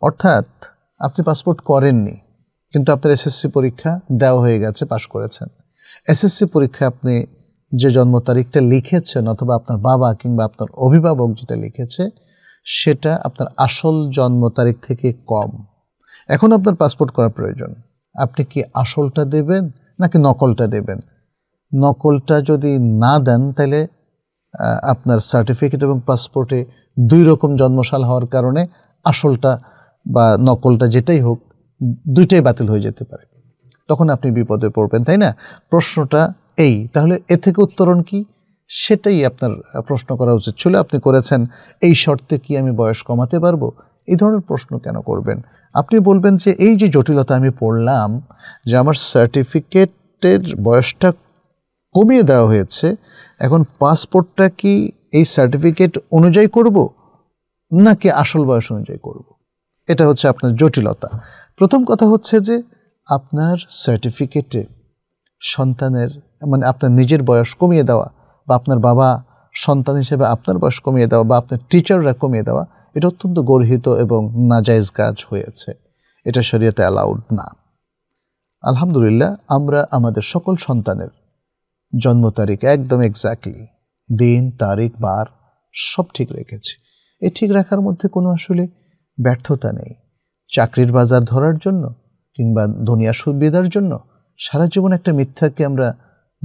অর্থাৎ আপনি পাসপোর্ট করেননি কিন্তু আপনার এসএসসি পরীক্ষা দেওয়া হয়ে গেছে পাশ করেছেন এসএসসি পরীক্ষা আপনি যে জন্ম তারিখটা লিখেছেন অথবা আপনার বাবা কিংবা আপনার অভিভাবক যেটা লিখেছে সেটা আপনার আসল জন্ম তারিখ থেকে কম এখন আপনার পাসপোর্ট করা প্রয়োজন আপনি কি আসলটা দেবেন নাকি নকলটা দেবেন নকলটা যদি না দেন তাহলে আপনার সার্টিফিকেট এবং পাসপোর্টে দুই রকম জন্মশাল হওয়ার কারণে আসলটা বা নকলটা যেটাই হোক দুইটাই বাতিল হয়ে যেতে পারে তখন আপনি বিপদে পড়বেন তাই না প্রশ্নটা এই তাহলে এ থেকে উত্তরণ কি সেটাই আপনার প্রশ্ন করা উচিত ছিল আপনি করেছেন এই শর্তে কি আমি বয়স কমাতে পারবো এই ধরনের প্রশ্ন কেন করবেন আপনি বলবেন যে এই যে জটিলতা আমি পড়লাম যে আমার সার্টিফিকেটের বয়সটা কমিয়ে দেওয়া হয়েছে এখন পাসপোর্টটা কি এই সার্টিফিকেট অনুযায়ী করব নাকি আসল বয়স অনুযায়ী করব। এটা হচ্ছে আপনার জটিলতা প্রথম কথা হচ্ছে যে আপনার সার্টিফিকেটে সন্তানের মানে আপনার নিজের বয়স কমিয়ে দেওয়া বা আপনার বাবা সন্তান হিসেবে আপনার বয়স কমিয়ে দেওয়া বা আপনার টিচাররা কমিয়ে দেওয়া এটা অত্যন্ত গর্হিত এবং নাজাইজ কাজ হয়েছে এটা শরীয়তে অ্যালাউড না আলহামদুলিল্লাহ আমরা আমাদের সকল সন্তানের জন্ম তারিখ একদম এক্স্যাক্টলি দিন তারিখ বার সব ঠিক রেখেছি এ ঠিক রাখার মধ্যে কোনো আসলে ব্যর্থতা নেই চাকরির বাজার ধরার জন্য কিংবা দুনিয়া সুবিধার জন্য সারা জীবন একটা মিথ্যাকে আমরা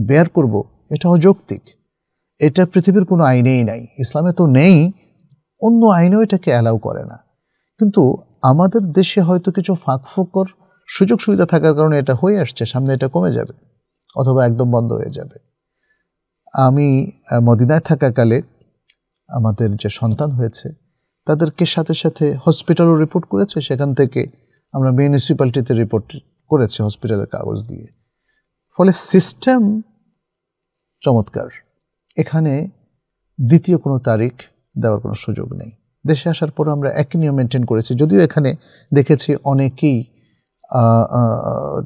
বেয়ার করব এটা অযৌক্তিক এটা পৃথিবীর কোনো আইনেই নাই ইসলামে তো নেই অন্য আইনেও এটাকে অ্যালাউ করে না কিন্তু আমাদের দেশে হয়তো কিছু ফাঁকফোকর সুযোগ সুবিধা থাকার কারণে এটা হয়ে আসছে সামনে এটা কমে যাবে অথবা একদম বন্ধ হয়ে যাবে আমি মদিনায় থাকাকালে আমাদের যে সন্তান হয়েছে তাদেরকে সাথে সাথে হসপিটালও রিপোর্ট করেছে সেখান থেকে আমরা মিউনিসিপ্যালিটিতে রিপোর্ট করেছি হসপিটালের কাগজ দিয়ে ফলে সিস্টেম চমৎকার এখানে দ্বিতীয় কোনো তারিখ দেওয়ার কোনো সুযোগ নেই দেশে আসার পর আমরা একই নিয়ম মেনটেন করেছি যদিও এখানে দেখেছি অনেকেই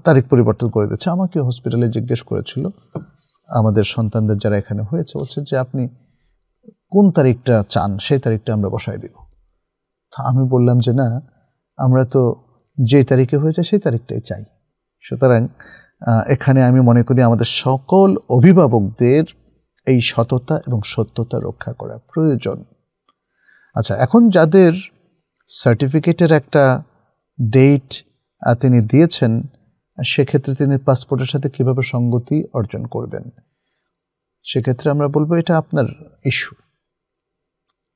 তারিখ পরিবর্তন করে দিচ্ছে আমাকে হসপিটালে জিজ্ঞেস করেছিল আমাদের সন্তানদের যারা এখানে হয়েছে বলছে যে আপনি কোন তারিখটা চান সেই তারিখটা আমরা বসায় দিব আমি বললাম যে না আমরা তো যে তারিখে হয়েছে সেই তারিখটাই চাই সুতরাং এখানে আমি মনে করি আমাদের সকল অভিভাবকদের এই সততা এবং সত্যতা রক্ষা করা প্রয়োজন আচ্ছা এখন যাদের সার্টিফিকেটের একটা ডেট তিনি দিয়েছেন সেক্ষেত্রে তিনি পাসপোর্টের সাথে কিভাবে সঙ্গতি অর্জন করবেন সেক্ষেত্রে আমরা বলবো এটা আপনার ইস্যু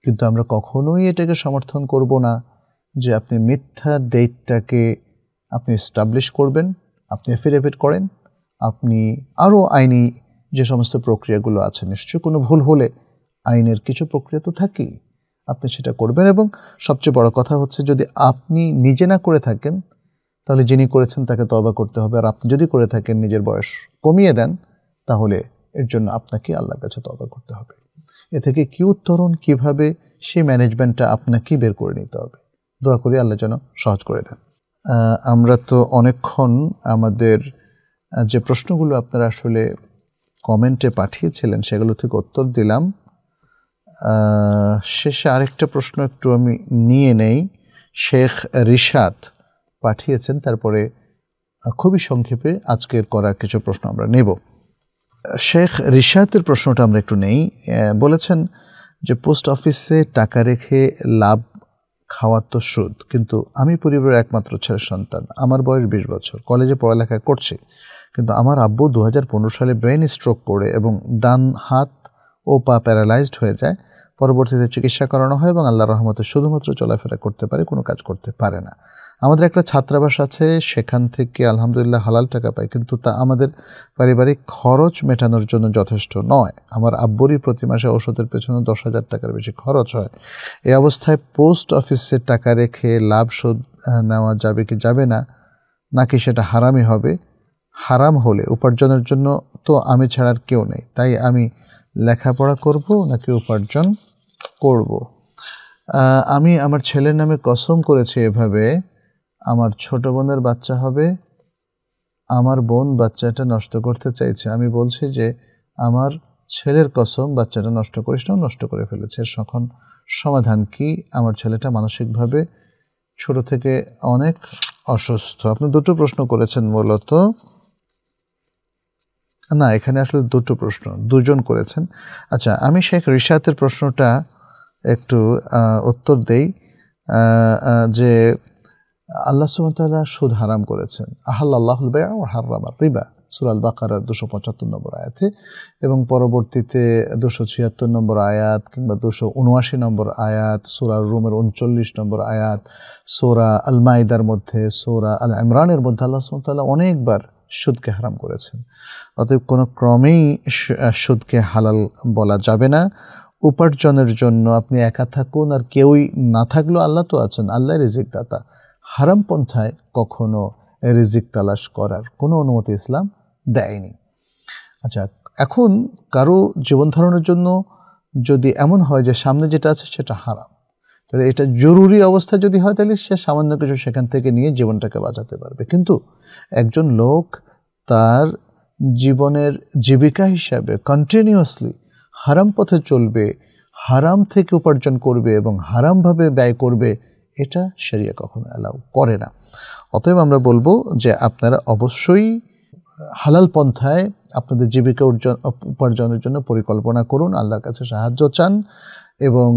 কিন্তু আমরা কখনোই এটাকে সমর্থন করব না যে আপনি মিথ্যা ডেটটাকে আপনি এস্টাবলিশ করবেন আপনি অ্যাফিডেভিট করেন আপনি আরও আইনি যে সমস্ত প্রক্রিয়াগুলো আছে নিশ্চয়ই কোনো ভুল হলে আইনের কিছু প্রক্রিয়া তো থাকেই আপনি সেটা করবেন এবং সবচেয়ে বড় কথা হচ্ছে যদি আপনি নিজে না করে থাকেন তাহলে যিনি করেছেন তাকে তবা করতে হবে আর আপনি যদি করে থাকেন নিজের বয়স কমিয়ে দেন তাহলে এর জন্য আপনাকে আল্লাহর কাছে তবা করতে হবে এ থেকে কী উত্তরণ কীভাবে সেই ম্যানেজমেন্টটা আপনাকেই বের করে নিতে হবে দোয়া করি আল্লাহ যেন সহজ করে দেন আমরা তো অনেকক্ষণ আমাদের যে প্রশ্নগুলো আপনারা আসলে কমেন্টে পাঠিয়েছিলেন সেগুলো থেকে উত্তর দিলাম শেষে আরেকটা প্রশ্ন একটু আমি নিয়ে নেই শেখ রিশাদ পাঠিয়েছেন তারপরে খুবই সংক্ষেপে আজকের করা কিছু প্রশ্ন আমরা নেব শেখ রিশাদের প্রশ্নটা আমরা একটু নেই বলেছেন যে পোস্ট অফিসে টাকা রেখে লাভ খাওয়ার তো সুদ কিন্তু আমি পরিবারের একমাত্র ছেলে সন্তান আমার বয়স বিশ বছর কলেজে পড়ালেখা করছে কিন্তু আমার আব্বু দু সালে ব্রেন স্ট্রোক করে এবং ডান হাত ও পা প্যারালাইজড হয়ে যায় পরবর্তীতে চিকিৎসা করানো হয় এবং আল্লাহ রহমতে শুধুমাত্র চলাফেরা করতে পারে কোনো কাজ করতে পারে না আমাদের একটা ছাত্রাবাস আছে সেখান থেকে আলহামদুলিল্লাহ হালাল টাকা পায় কিন্তু তা আমাদের পারিবারিক খরচ মেটানোর জন্য যথেষ্ট নয় আমার আব্বুরই প্রতি মাসে ওষুধের পেছনে দশ হাজার টাকার বেশি খরচ হয় এই অবস্থায় পোস্ট অফিসে টাকা রেখে লাভ শোধ নেওয়া যাবে কি যাবে না নাকি সেটা হারামই হবে হারাম হলে উপার্জনের জন্য তো আমি ছাড়ার কেউ নেই তাই আমি লেখাপড়া করব নাকি উপার্জন করব আমি আমার ছেলের নামে কসম করেছি এভাবে আমার ছোট বোনের বাচ্চা হবে আমার বোন বাচ্চাটা নষ্ট করতে চাইছে আমি বলছি যে আমার ছেলের কসম বাচ্চাটা নষ্ট করিস না নষ্ট করে ফেলেছে সখন সমাধান কি আমার ছেলেটা মানসিকভাবে ছোট থেকে অনেক অসুস্থ আপনি দুটো প্রশ্ন করেছেন মূলত না এখানে আসলে দুটো প্রশ্ন দুজন করেছেন আচ্ছা আমি শেখ রিশাতের প্রশ্নটা একটু উত্তর দেই যে আল্লাহ সুমতাল্লাহ সুদ হারাম করেছেন আহাল আল্লাহুল ও রিবা সুরাল বাকারার দুশো পঁচাত্তর নম্বর আয়াতে এবং পরবর্তীতে দুশো ছিয়াত্তর নম্বর আয়াত কিংবা দুশো উনআশি নম্বর আয়াত সোরা রুমের উনচল্লিশ নম্বর আয়াত সোরা আল মাইদার মধ্যে সোরা আল ইমরানের মধ্যে আল্লাহ সুমতাল্লাহ অনেকবার সুদকে হারাম করেছেন অতএব কোনো ক্রমেই সুদকে হালাল বলা যাবে না উপার্জনের জন্য আপনি একা থাকুন আর কেউই না থাকলেও আল্লাহ তো আছেন আল্লাহ রিজিক দাতা হারাম পন্থায় কখনো রিজিক তালাশ করার কোনো অনুমতি ইসলাম দেয়নি আচ্ছা এখন কারো জীবন ধারণের জন্য যদি এমন হয় যে সামনে যেটা আছে সেটা হারাম তাহলে এটা জরুরি অবস্থা যদি হয় তাহলে সে সামান্য কিছু সেখান থেকে নিয়ে জীবনটাকে বাঁচাতে পারবে কিন্তু একজন লোক তার জীবনের জীবিকা হিসাবে কন্টিনিউয়াসলি হারাম পথে চলবে হারাম থেকে উপার্জন করবে এবং হারামভাবে ব্যয় করবে এটা সেরিয়া কখনো অ্যালাউ করে না অতএব আমরা বলবো যে আপনারা অবশ্যই হালাল পন্থায় আপনাদের জীবিকা উপার্জনের জন্য পরিকল্পনা করুন আল্লাহর কাছে সাহায্য চান এবং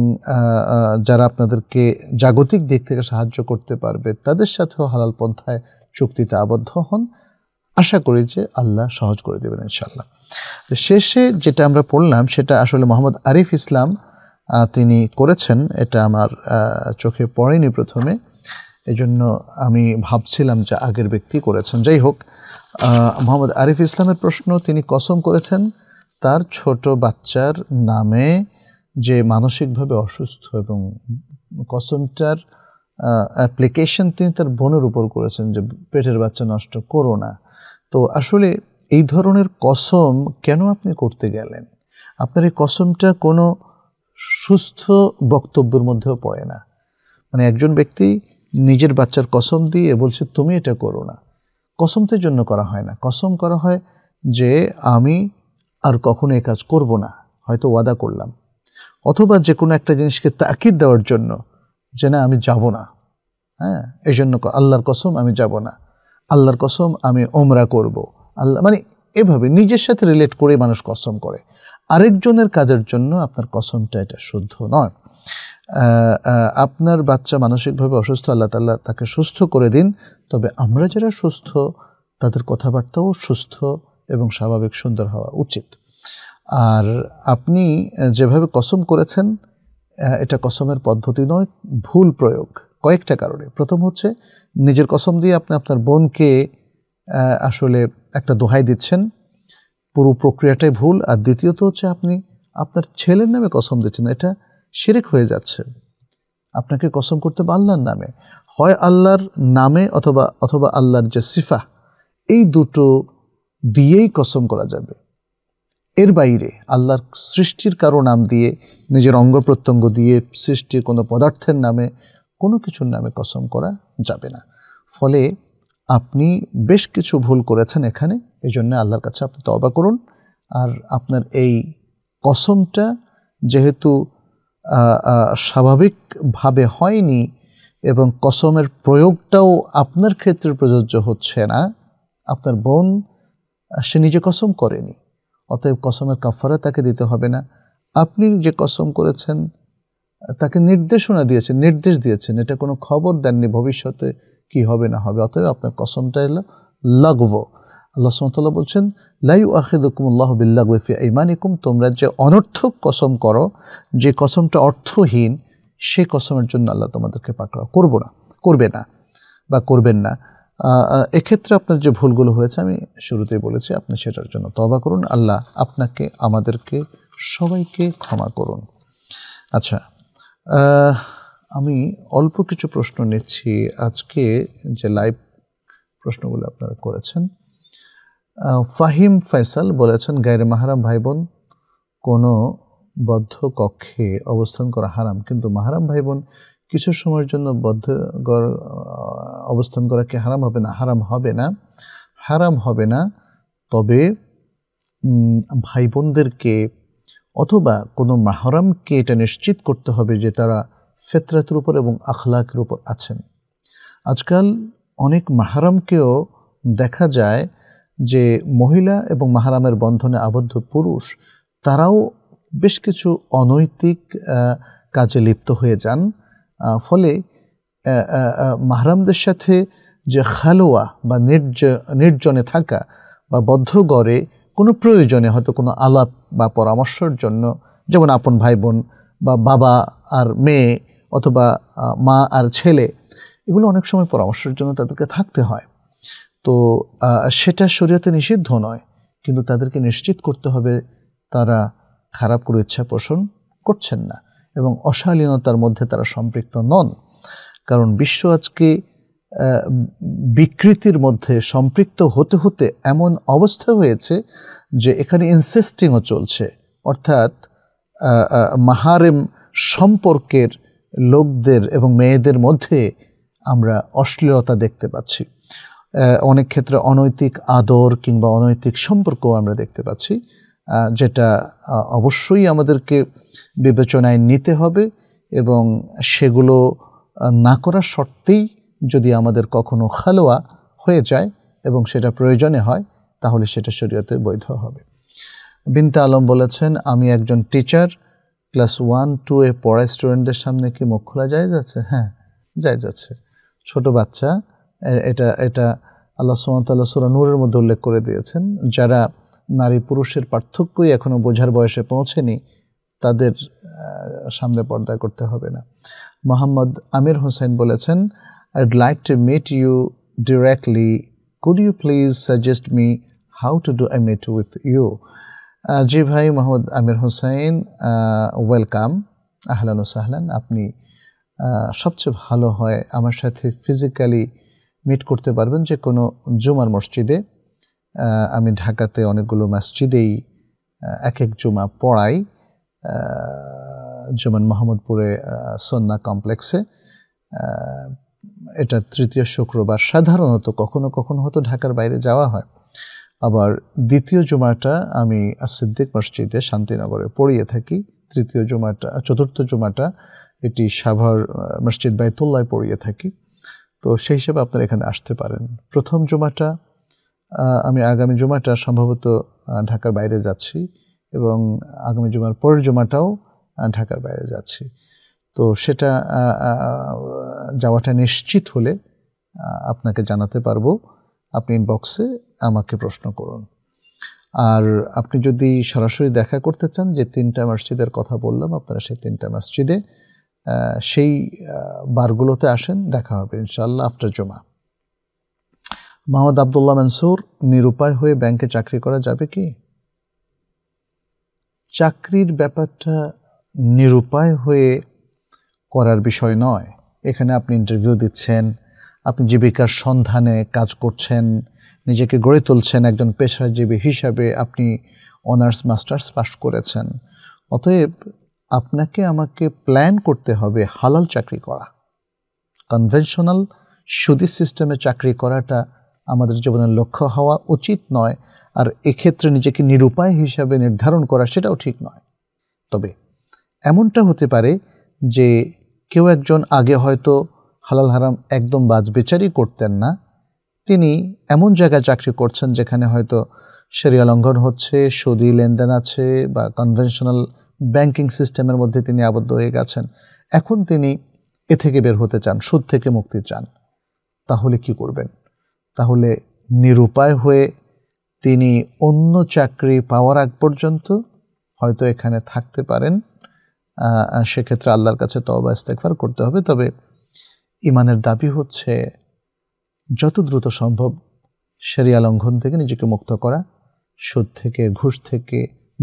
যারা আপনাদেরকে জাগতিক দিক থেকে সাহায্য করতে পারবে তাদের সাথেও হালাল পন্থায় চুক্তিতে আবদ্ধ হন আশা করি যে আল্লাহ সহজ করে দেবেন ইনশাল্লাহ শেষে যেটা আমরা পড়লাম সেটা আসলে মোহাম্মদ আরিফ ইসলাম তিনি করেছেন এটা আমার চোখে পড়েনি প্রথমে এজন্য আমি ভাবছিলাম যে আগের ব্যক্তি করেছেন যাই হোক মোহাম্মদ আরিফ ইসলামের প্রশ্ন তিনি কসম করেছেন তার ছোট বাচ্চার নামে যে মানসিকভাবে অসুস্থ এবং কসমটার অ্যাপ্লিকেশন তিনি তার বোনের উপর করেছেন যে পেটের বাচ্চা নষ্ট করো না তো আসলে এই ধরনের কসম কেন আপনি করতে গেলেন আপনার এই কসমটা কোনো সুস্থ বক্তব্যের মধ্যেও পড়ে না মানে একজন ব্যক্তি নিজের বাচ্চার কসম দিয়ে বলছে তুমি এটা করো না কসমতের জন্য করা হয় না কসম করা হয় যে আমি আর কখনো এ কাজ করব না হয়তো ওয়াদা করলাম অথবা যে কোনো একটা জিনিসকে তাকিদ দেওয়ার জন্য যে না আমি যাব না হ্যাঁ এই জন্য আল্লাহর কসম আমি যাব না আল্লাহর কসম আমি ওমরা করব আল্লাহ মানে এভাবে নিজের সাথে রিলেট করে মানুষ কসম করে আরেকজনের কাজের জন্য আপনার কসমটা এটা শুদ্ধ নয় আপনার বাচ্চা মানসিকভাবে অসুস্থ আল্লাহ তাল্লাহ তাকে সুস্থ করে দিন তবে আমরা যারা সুস্থ তাদের কথাবার্তাও সুস্থ এবং স্বাভাবিক সুন্দর হওয়া উচিত আর আপনি যেভাবে কসম করেছেন এটা কসমের পদ্ধতি নয় ভুল প্রয়োগ কয়েকটা কারণে প্রথম হচ্ছে নিজের কসম দিয়ে আপনি আপনার বোনকে আসলে একটা দোহাই দিচ্ছেন পুরো প্রক্রিয়াটাই ভুল আর দ্বিতীয়ত হচ্ছে আপনি আপনার ছেলের নামে কসম দিচ্ছেন এটা শিরিক হয়ে যাচ্ছে আপনাকে কসম করতে হবে আল্লাহর নামে হয় আল্লাহর নামে অথবা অথবা আল্লাহর যে সিফা এই দুটো দিয়েই কসম করা যাবে এর বাইরে আল্লাহর সৃষ্টির কারো নাম দিয়ে নিজের অঙ্গ প্রত্যঙ্গ দিয়ে সৃষ্টির কোনো পদার্থের নামে কোনো কিছুর নামে কসম করা যাবে না ফলে আপনি বেশ কিছু ভুল করেছেন এখানে এই জন্য আল্লাহর কাছে আপনি তবা করুন আর আপনার এই কসমটা যেহেতু স্বাভাবিকভাবে হয়নি এবং কসমের প্রয়োগটাও আপনার ক্ষেত্রে প্রযোজ্য হচ্ছে না আপনার বোন সে নিজে কসম করেনি অতএব কসমের কাফারা তাকে দিতে হবে না আপনি যে কসম করেছেন তাকে নির্দেশনা দিয়েছেন নির্দেশ দিয়েছেন এটা কোনো খবর দেননি ভবিষ্যতে কি হবে না হবে অতএব আপনার কসমটা এলো লাগব আল্লাহ সুমতাল্লাহ বলছেন লাইউ আখিদুকুমুল্লাহ ইমান ইমানিকুম তোমরা যে অনর্থক কসম করো যে কসমটা অর্থহীন সে কসমের জন্য আল্লাহ তোমাদেরকে পাকড়াও করবো না করবে না বা করবেন না এক্ষেত্রে আপনার যে ভুলগুলো হয়েছে আমি শুরুতেই বলেছি আপনি সেটার জন্য তবা করুন আল্লাহ আপনাকে আমাদেরকে সবাইকে ক্ষমা করুন আচ্ছা আমি অল্প কিছু প্রশ্ন নিচ্ছি আজকে যে লাইভ প্রশ্নগুলো আপনারা করেছেন ফাহিম ফয়সাল বলেছেন গায়ের মাহারাম ভাই বোন কোনো বদ্ধ কক্ষে অবস্থান করা হারাম কিন্তু মাহারাম ভাই বোন কিছু সময়ের জন্য বদ্ধ অবস্থান করা কি হারাম হবে না হারাম হবে না হারাম হবে না তবে ভাই বোনদেরকে অথবা কোনো মাহরামকে এটা নিশ্চিত করতে হবে যে তারা ফেতরাতের উপর এবং আখলাকের উপর আছেন আজকাল অনেক মাহারামকেও দেখা যায় যে মহিলা এবং মাহারামের বন্ধনে আবদ্ধ পুরুষ তারাও বেশ কিছু অনৈতিক কাজে লিপ্ত হয়ে যান ফলে মাহরামদের সাথে যে খালোয়া বা নির্জ নির্জনে থাকা বা বদ্ধগড়ে কোনো প্রয়োজনে হয়তো কোনো আলাপ বা পরামর্শের জন্য যেমন আপন ভাই বোন বা বাবা আর মেয়ে অথবা মা আর ছেলে এগুলো অনেক সময় পরামর্শের জন্য তাদেরকে থাকতে হয় তো সেটা শরীয়তে নিষিদ্ধ নয় কিন্তু তাদেরকে নিশ্চিত করতে হবে তারা খারাপ কোনো ইচ্ছা পোষণ করছেন না এবং অশালীনতার মধ্যে তারা সম্পৃক্ত নন কারণ বিশ্ব আজকে বিকৃতির মধ্যে সম্পৃক্ত হতে হতে এমন অবস্থা হয়েছে যে এখানে ইনসেস্টিংও চলছে অর্থাৎ মাহারেম সম্পর্কের লোকদের এবং মেয়েদের মধ্যে আমরা অশ্লীলতা দেখতে পাচ্ছি অনেক ক্ষেত্রে অনৈতিক আদর কিংবা অনৈতিক সম্পর্ক আমরা দেখতে পাচ্ছি যেটা অবশ্যই আমাদেরকে বিবেচনায় নিতে হবে এবং সেগুলো না করার শর্তেই যদি আমাদের কখনো খালোয়া হয়ে যায় এবং সেটা প্রয়োজনে হয় তাহলে সেটা শরীয়তে বৈধ হবে বিনতা আলম বলেছেন আমি একজন টিচার ক্লাস ওয়ান টু এ পড়া স্টুডেন্টদের সামনে কি মুখ খোলা যায় যাচ্ছে হ্যাঁ যায় যাচ্ছে ছোট বাচ্চা এটা এটা আল্লাহ সুমতাল্লা সুরা নূরের মধ্যে উল্লেখ করে দিয়েছেন যারা নারী পুরুষের পার্থক্যই এখনও বোঝার বয়সে পৌঁছেনি তাদের সামনে পর্দা করতে হবে না মোহাম্মদ আমির হোসেন বলেছেন I'd like to meet you directly could you please suggest me how to do I meet with you ji ভাই মোহাম্মদ আমির হোসেন ওয়েলকাম আহলানু সাহলান আপনি সবচেয়ে ভালো হয় আমার সাথে ফিজিক্যালি মিট করতে পারবেন যে কোনো জুমার মসজিদে আমি ঢাকাতে অনেকগুলো মসজিদেই এক এক জুমা পড়াই যেমন মোহাম্মদপুরে সন্না কমপ্লেক্সে এটা তৃতীয় শুক্রবার সাধারণত কখনো কখনো হয়তো ঢাকার বাইরে যাওয়া হয় আবার দ্বিতীয় জুমাটা আমি সিদ্দিক মসজিদে শান্তিনগরে পড়িয়ে থাকি তৃতীয় জুমাটা চতুর্থ জুমাটা এটি সাভার মসজিদ বাইতুল্লায় পড়িয়ে থাকি তো সেই হিসেবে আপনারা এখানে আসতে পারেন প্রথম জুমাটা আমি আগামী জুমাটা সম্ভবত ঢাকার বাইরে যাচ্ছি এবং আগামী জুমার পরের জুমাটাও ঢাকার বাইরে যাচ্ছি তো সেটা যাওয়াটা নিশ্চিত হলে আপনাকে জানাতে পারবো আপনি ইনবক্সে আমাকে প্রশ্ন করুন আর আপনি যদি সরাসরি দেখা করতে চান যে তিনটা মসজিদের কথা বললাম আপনারা সেই তিনটা মসজিদে সেই বারগুলোতে আসেন দেখা হবে ইনশাল্লাহ আফটার জমা মোহাম্মদ আবদুল্লাহ মনসুর নিরুপায় হয়ে ব্যাংকে চাকরি করা যাবে কি চাকরির ব্যাপারটা নিরুপায় হয়ে করার বিষয় নয় এখানে আপনি ইন্টারভিউ দিচ্ছেন আপনি জীবিকার সন্ধানে কাজ করছেন নিজেকে গড়ে তুলছেন একজন পেশাজীবী হিসাবে আপনি অনার্স মাস্টার্স পাশ করেছেন অতএব আপনাকে আমাকে প্ল্যান করতে হবে হালাল চাকরি করা কনভেনশনাল সুদি সিস্টেমে চাকরি করাটা আমাদের জীবনের লক্ষ্য হওয়া উচিত নয় আর এক্ষেত্রে নিজেকে নিরুপায় হিসাবে নির্ধারণ করা সেটাও ঠিক নয় তবে এমনটা হতে পারে যে কেউ একজন আগে হয়তো হালাল হারাম একদম বাজবেচারই করতেন না তিনি এমন জায়গায় চাকরি করছেন যেখানে হয়তো সেরিয়া লঙ্ঘন হচ্ছে সুদি লেনদেন আছে বা কনভেনশনাল ব্যাংকিং সিস্টেমের মধ্যে তিনি আবদ্ধ হয়ে গেছেন এখন তিনি এ থেকে বের হতে চান সুদ থেকে মুক্তি চান তাহলে কি করবেন তাহলে নিরুপায় হয়ে তিনি অন্য চাকরি পাওয়ার আগ পর্যন্ত হয়তো এখানে থাকতে পারেন সেক্ষেত্রে আল্লাহর কাছে তবা ইস্তেকফার করতে হবে তবে ইমানের দাবি হচ্ছে যত দ্রুত সম্ভব সেরিয়া লঙ্ঘন থেকে নিজেকে মুক্ত করা সুদ থেকে ঘুষ থেকে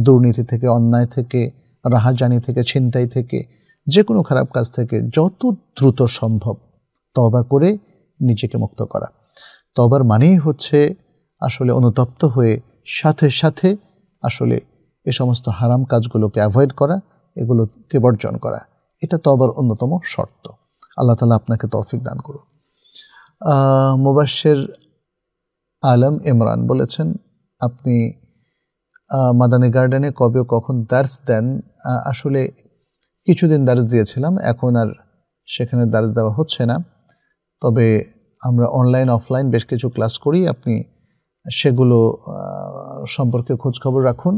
দুর্নীতি থেকে অন্যায় থেকে রাহাজানি থেকে ছিনতাই থেকে যে কোনো খারাপ কাজ থেকে যত দ্রুত সম্ভব তবা করে নিজেকে মুক্ত করা তবার মানেই হচ্ছে আসলে অনুতপ্ত হয়ে সাথে সাথে আসলে এ সমস্ত হারাম কাজগুলোকে অ্যাভয়েড করা এগুলোকে বর্জন করা এটা তো আবার অন্যতম শর্ত আল্লাহ তালা আপনাকে তৌফিক দান করুন মুবাসের আলম ইমরান বলেছেন আপনি মাদানী গার্ডেনে কবে কখন দার্স দেন আসলে কিছুদিন দার্স দিয়েছিলাম এখন আর সেখানে দার্স দেওয়া হচ্ছে না তবে আমরা অনলাইন অফলাইন বেশ কিছু ক্লাস করি আপনি সেগুলো সম্পর্কে খোঁজখবর রাখুন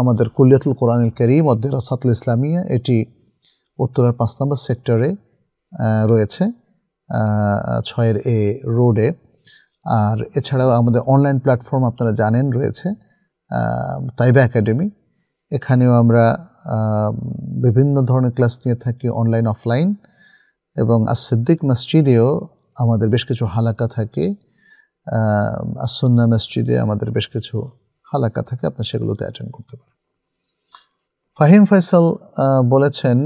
আমাদের কুলিয়াতুল কোরআনুল করিম অদ্দেরা সাতল ইসলামিয়া এটি উত্তরার পাঁচ নম্বর সেক্টরে রয়েছে ছয়ের এ রোডে আর এছাড়াও আমাদের অনলাইন প্ল্যাটফর্ম আপনারা জানেন রয়েছে তাইবা একাডেমি এখানেও আমরা বিভিন্ন ধরনের ক্লাস নিয়ে থাকি অনলাইন অফলাইন এবং আসিদ্দিক মসজিদেও আমাদের বেশ কিছু হালাকা থাকে আসন্না মসজিদে আমাদের বেশ কিছু হালাকা থাকে আপনি সেগুলোতে অ্যাটেন্ড করতে পারেন ফাহিম ফয়সাল বলেছেন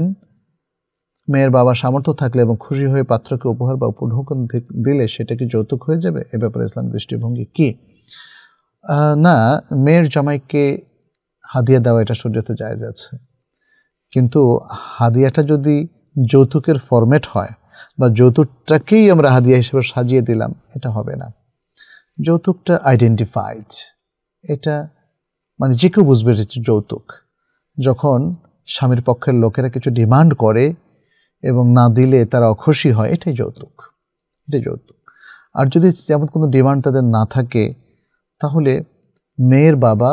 মেয়ের বাবা সামর্থ্য থাকলে এবং খুশি হয়ে পাত্রকে উপহার বা উপঢৌকন দিলে সেটা কি যৌতুক হয়ে যাবে এ ব্যাপারে ইসলাম দৃষ্টিভঙ্গি কি না মেয়ের জামাইকে হাদিয়া দেওয়া এটা সূর্যতে জায়জ আছে কিন্তু হাদিয়াটা যদি যৌতুকের ফরম্যাট হয় বা যৌতুকটাকেই আমরা হাদিয়া হিসেবে সাজিয়ে দিলাম এটা হবে না যৌতুকটা আইডেন্টিফাইড এটা মানে যে কেউ বুঝবে যে যৌতুক যখন স্বামীর পক্ষের লোকেরা কিছু ডিমান্ড করে এবং না দিলে তারা অখুশি হয় এটাই যৌতুক এটাই যৌতুক আর যদি তেমন কোনো ডিমান্ড তাদের না থাকে তাহলে মেয়ের বাবা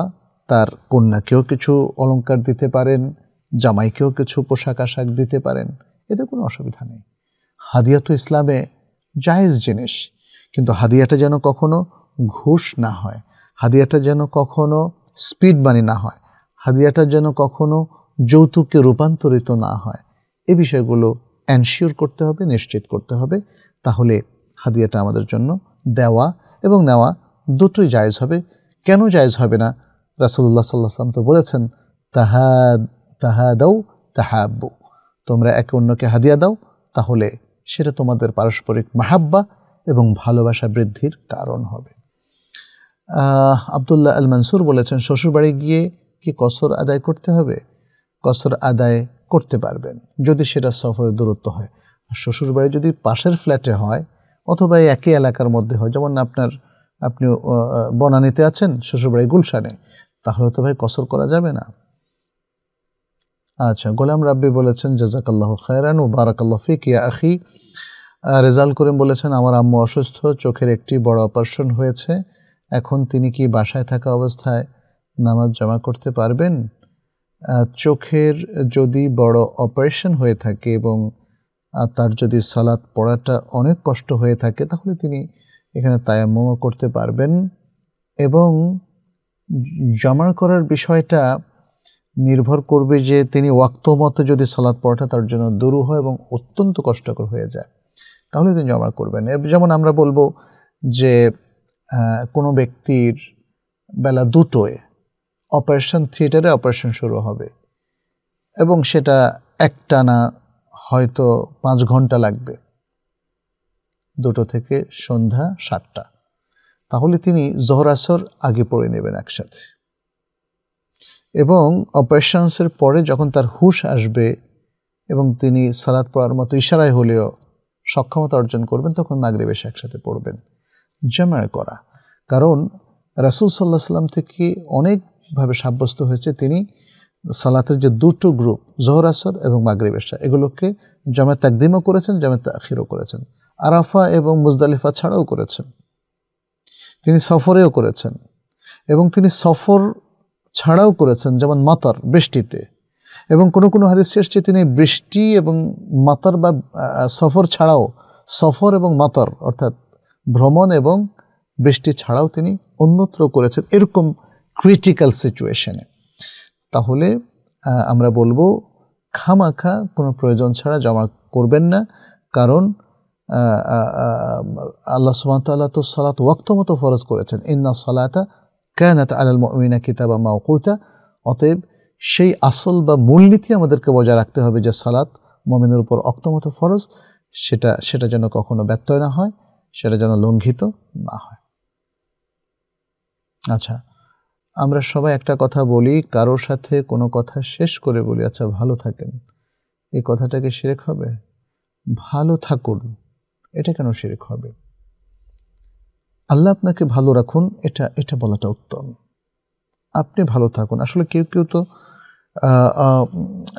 তার কন্যাকেও কিছু অলঙ্কার দিতে পারেন জামাইকেও কিছু পোশাক আশাক দিতে পারেন এতে কোনো অসুবিধা নেই হাদিয়া তো ইসলামে জায়েজ জিনিস কিন্তু হাদিয়াটা যেন কখনো ঘুষ না হয় হাদিয়াটা যেন কখনো স্পিড মানি না হয় হাদিয়াটা যেন কখনো যৌতুকে রূপান্তরিত না হয় এ বিষয়গুলো অ্যানশিওর করতে হবে নিশ্চিত করতে হবে তাহলে হাদিয়াটা আমাদের জন্য দেওয়া এবং নেওয়া দুটোই জায়জ হবে কেন জায়জ হবে না রাসুল্লাহ সাল্লাহ সাল্লাম তো বলেছেন তাহা তাহা দাও তাহাব্বু তোমরা একে অন্যকে হাদিয়া দাও তাহলে সেটা তোমাদের পারস্পরিক মাহাব্বা এবং ভালোবাসা বৃদ্ধির কারণ হবে আবদুল্লাহ আল মানসুর বলেছেন শ্বশুরবাড়ি গিয়ে কি কসর আদায় করতে হবে কসর আদায় করতে পারবেন যদি সেটা সফরের দূরত্ব হয় শ্বশুরবাড়ি যদি পাশের ফ্ল্যাটে হয় অথবা একই এলাকার মধ্যে হয় যেমন আপনার আপনি বনানীতে আছেন শ্বশুরবাড়ি গুলশানে তাহলে তো ভাই কসর করা যাবে না আচ্ছা গোলাম রাব্বি বলেছেন জাজাকাল্লাহ খায়রান ও বারাকাল্লা ফিক ইয়া আখি রেজাল করিম বলেছেন আমার আম্মু অসুস্থ চোখের একটি বড় অপারেশন হয়েছে এখন তিনি কি বাসায় থাকা অবস্থায় নামাজ জমা করতে পারবেন চোখের যদি বড় অপারেশন হয়ে থাকে এবং তার যদি সালাদ পড়াটা অনেক কষ্ট হয়ে থাকে তাহলে তিনি এখানে তায়াম্মও করতে পারবেন এবং জমা করার বিষয়টা নির্ভর করবে যে তিনি ওয়াক্ত মতো যদি সালাদ পড়াটা তার জন্য দুরূহ হয় এবং অত্যন্ত কষ্টকর হয়ে যায় তাহলে তিনি জমা করবেন যেমন আমরা বলবো যে কোনো ব্যক্তির বেলা দুটোয় অপারেশন থিয়েটারে অপারেশন শুরু হবে এবং সেটা একটানা হয়তো পাঁচ ঘন্টা লাগবে দুটো থেকে সন্ধ্যা সাতটা তাহলে তিনি জহরাসর আগে পড়ে নেবেন একসাথে এবং অপারেশনসের পরে যখন তার হুশ আসবে এবং তিনি সালাদ পড়ার মতো ইশারায় হলেও সক্ষমতা অর্জন করবেন তখন নাগরিবেশ একসাথে পড়বেন জামায় করা কারণ রাসুল সাল্লাহ সাল্লাম থেকে অনেকভাবে সাব্যস্ত হয়েছে তিনি সালাতের যে দুটো গ্রুপ জোহর আসর এবং মাগরিবেশা এগুলোকে জামায় তাকদিমও করেছেন জামায় তাখিরও করেছেন আরাফা এবং মুজদালিফা ছাড়াও করেছেন তিনি সফরেও করেছেন এবং তিনি সফর ছাড়াও করেছেন যেমন মাতার বৃষ্টিতে এবং কোনো কোনো হাদিস এসছে তিনি বৃষ্টি এবং মাতার বা সফর ছাড়াও সফর এবং মাতার অর্থাৎ ভ্রমণ এবং বৃষ্টি ছাড়াও তিনি অন্যত্র করেছেন এরকম ক্রিটিক্যাল সিচুয়েশনে তাহলে আমরা বলবো খামাখা কোনো প্রয়োজন ছাড়া জমা করবেন না কারণ আল্লাহ সুমাতাল্লাহ তো সালাত ওয়াক্ত মতো ফরজ করেছেন ইন্না সালাতা কেনাত আলাল মিনা কিতাবা ওকুতা অতএব সেই আসল বা মূলনীতি আমাদেরকে বজায় রাখতে হবে যে সালাত মমিনের উপর অক্তমত ফরজ সেটা সেটা যেন কখনো ব্যর্থ না হয় সেটা যেন লঙ্ঘিত না হয় আচ্ছা আমরা সবাই একটা কথা বলি কারোর সাথে কোনো কথা শেষ করে বলি আচ্ছা ভালো থাকেন এই কথাটাকে শিরেক হবে ভালো থাকুন এটা কেন শিরেক হবে আল্লাহ আপনাকে ভালো রাখুন এটা এটা বলাটা উত্তম আপনি ভালো থাকুন আসলে কেউ কেউ তো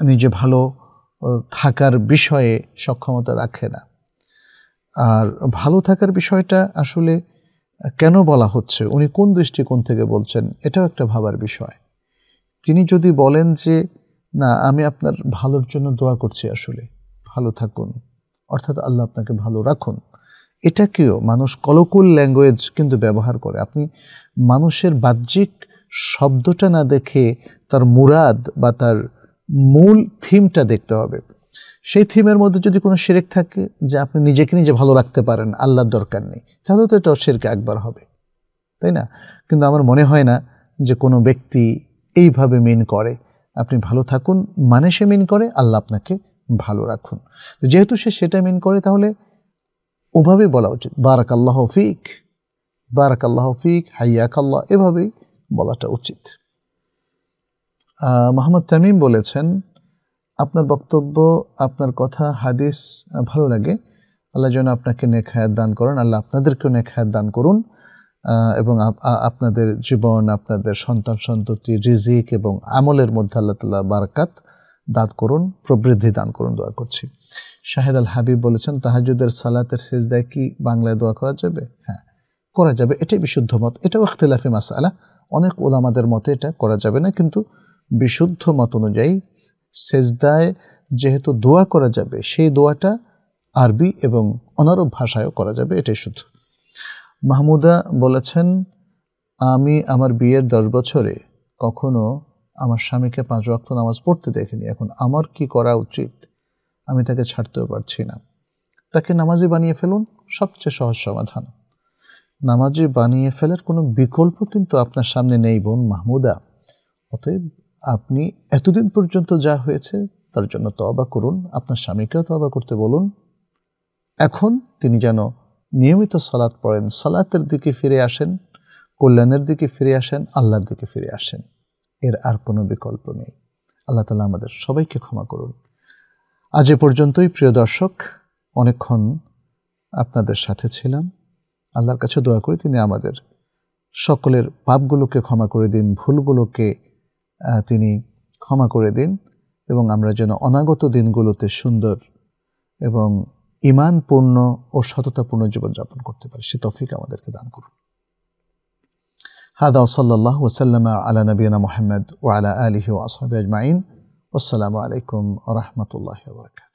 নিজে ভালো থাকার বিষয়ে সক্ষমতা রাখে না আর ভালো থাকার বিষয়টা আসলে কেন বলা হচ্ছে উনি কোন দৃষ্টিকোণ থেকে বলছেন এটাও একটা ভাবার বিষয় তিনি যদি বলেন যে না আমি আপনার ভালোর জন্য দোয়া করছি আসলে ভালো থাকুন অর্থাৎ আল্লাহ আপনাকে ভালো রাখুন এটাকেও মানুষ কলকুল ল্যাঙ্গুয়েজ কিন্তু ব্যবহার করে আপনি মানুষের বাহ্যিক শব্দটা না দেখে তার মুরাদ বা তার মূল থিমটা দেখতে হবে সেই থিমের মধ্যে যদি কোনো শিরেক থাকে যে আপনি নিজেকে নিজে ভালো রাখতে পারেন আল্লাহর দরকার নেই তাহলে তো এটা শেরকে একবার হবে তাই না কিন্তু আমার মনে হয় না যে কোনো ব্যক্তি এইভাবে মিন করে আপনি ভালো থাকুন মানে সে মিন করে আল্লাহ আপনাকে ভালো রাখুন যেহেতু সে সেটা মিন করে তাহলে ওভাবে বলা উচিত বারাক আল্লাহ ফিক বারাক আল্লাহ ফিক হাইয়াক আল্লাহ এভাবেই বলাটা উচিত মোহাম্মদ তামিম বলেছেন আপনার বক্তব্য আপনার কথা হাদিস ভালো লাগে আল্লাহ যেন আপনাকে নেখায়াত দান করেন আল্লাহ আপনাদেরকেও নেখায়াত দান করুন এবং আপনাদের জীবন আপনাদের সন্তান সন্ততি রিজিক এবং আমলের মধ্যে আল্লাহ তাল্লাহ বারাকাত দাঁত করুন প্রবৃদ্ধি দান করুন দোয়া করছি শাহেদ আল হাবিব বলেছেন তাহাজুদের সালাতের শেষ দেয় কি বাংলায় দোয়া করা যাবে হ্যাঁ করা যাবে এটাই বিশুদ্ধ মত এটাও ইখতলাফি মাসালা অনেক ওলামাদের মতে এটা করা যাবে না কিন্তু বিশুদ্ধ মত অনুযায়ী সেজদায় যেহেতু দোয়া করা যাবে সেই দোয়াটা আরবি এবং অনারব ভাষায়ও করা যাবে এটাই শুধু মাহমুদা বলেছেন আমি আমার বিয়ের দশ বছরে কখনো আমার স্বামীকে পাঁচ ওয়াক্ত নামাজ পড়তে দেখিনি এখন আমার কি করা উচিত আমি তাকে ছাড়তেও পারছি না তাকে নামাজি বানিয়ে ফেলুন সবচেয়ে সহজ সমাধান নামাজি বানিয়ে ফেলার কোনো বিকল্প কিন্তু আপনার সামনে নেই বোন মাহমুদা অতএব আপনি এতদিন পর্যন্ত যা হয়েছে তার জন্য তবা করুন আপনার স্বামীকেও তবা করতে বলুন এখন তিনি যেন নিয়মিত সালাত পড়েন সালাতের দিকে ফিরে আসেন কল্যাণের দিকে ফিরে আসেন আল্লাহর দিকে ফিরে আসেন এর আর কোনো বিকল্প নেই আল্লাহ তালা আমাদের সবাইকে ক্ষমা করুন আজ এ পর্যন্তই প্রিয় দর্শক অনেকক্ষণ আপনাদের সাথে ছিলাম আল্লাহর কাছে দোয়া করি তিনি আমাদের সকলের পাপগুলোকে ক্ষমা করে দিন ভুলগুলোকে তিনি ক্ষমা করে দিন এবং আমরা যেন অনাগত দিনগুলোতে সুন্দর এবং ইমানপূর্ণ ও সততাপূর্ণ জীবনযাপন করতে পারি সে তফিক আমাদেরকে দান করুন হাদা ওসল্লাহ ওসাল্লাম আলা নবীনা মোহাম্মদ ও আলা আলহি ও আসহাবি আজমাইন আসসালামু আলাইকুম রহমতুল্লাহ বরকাত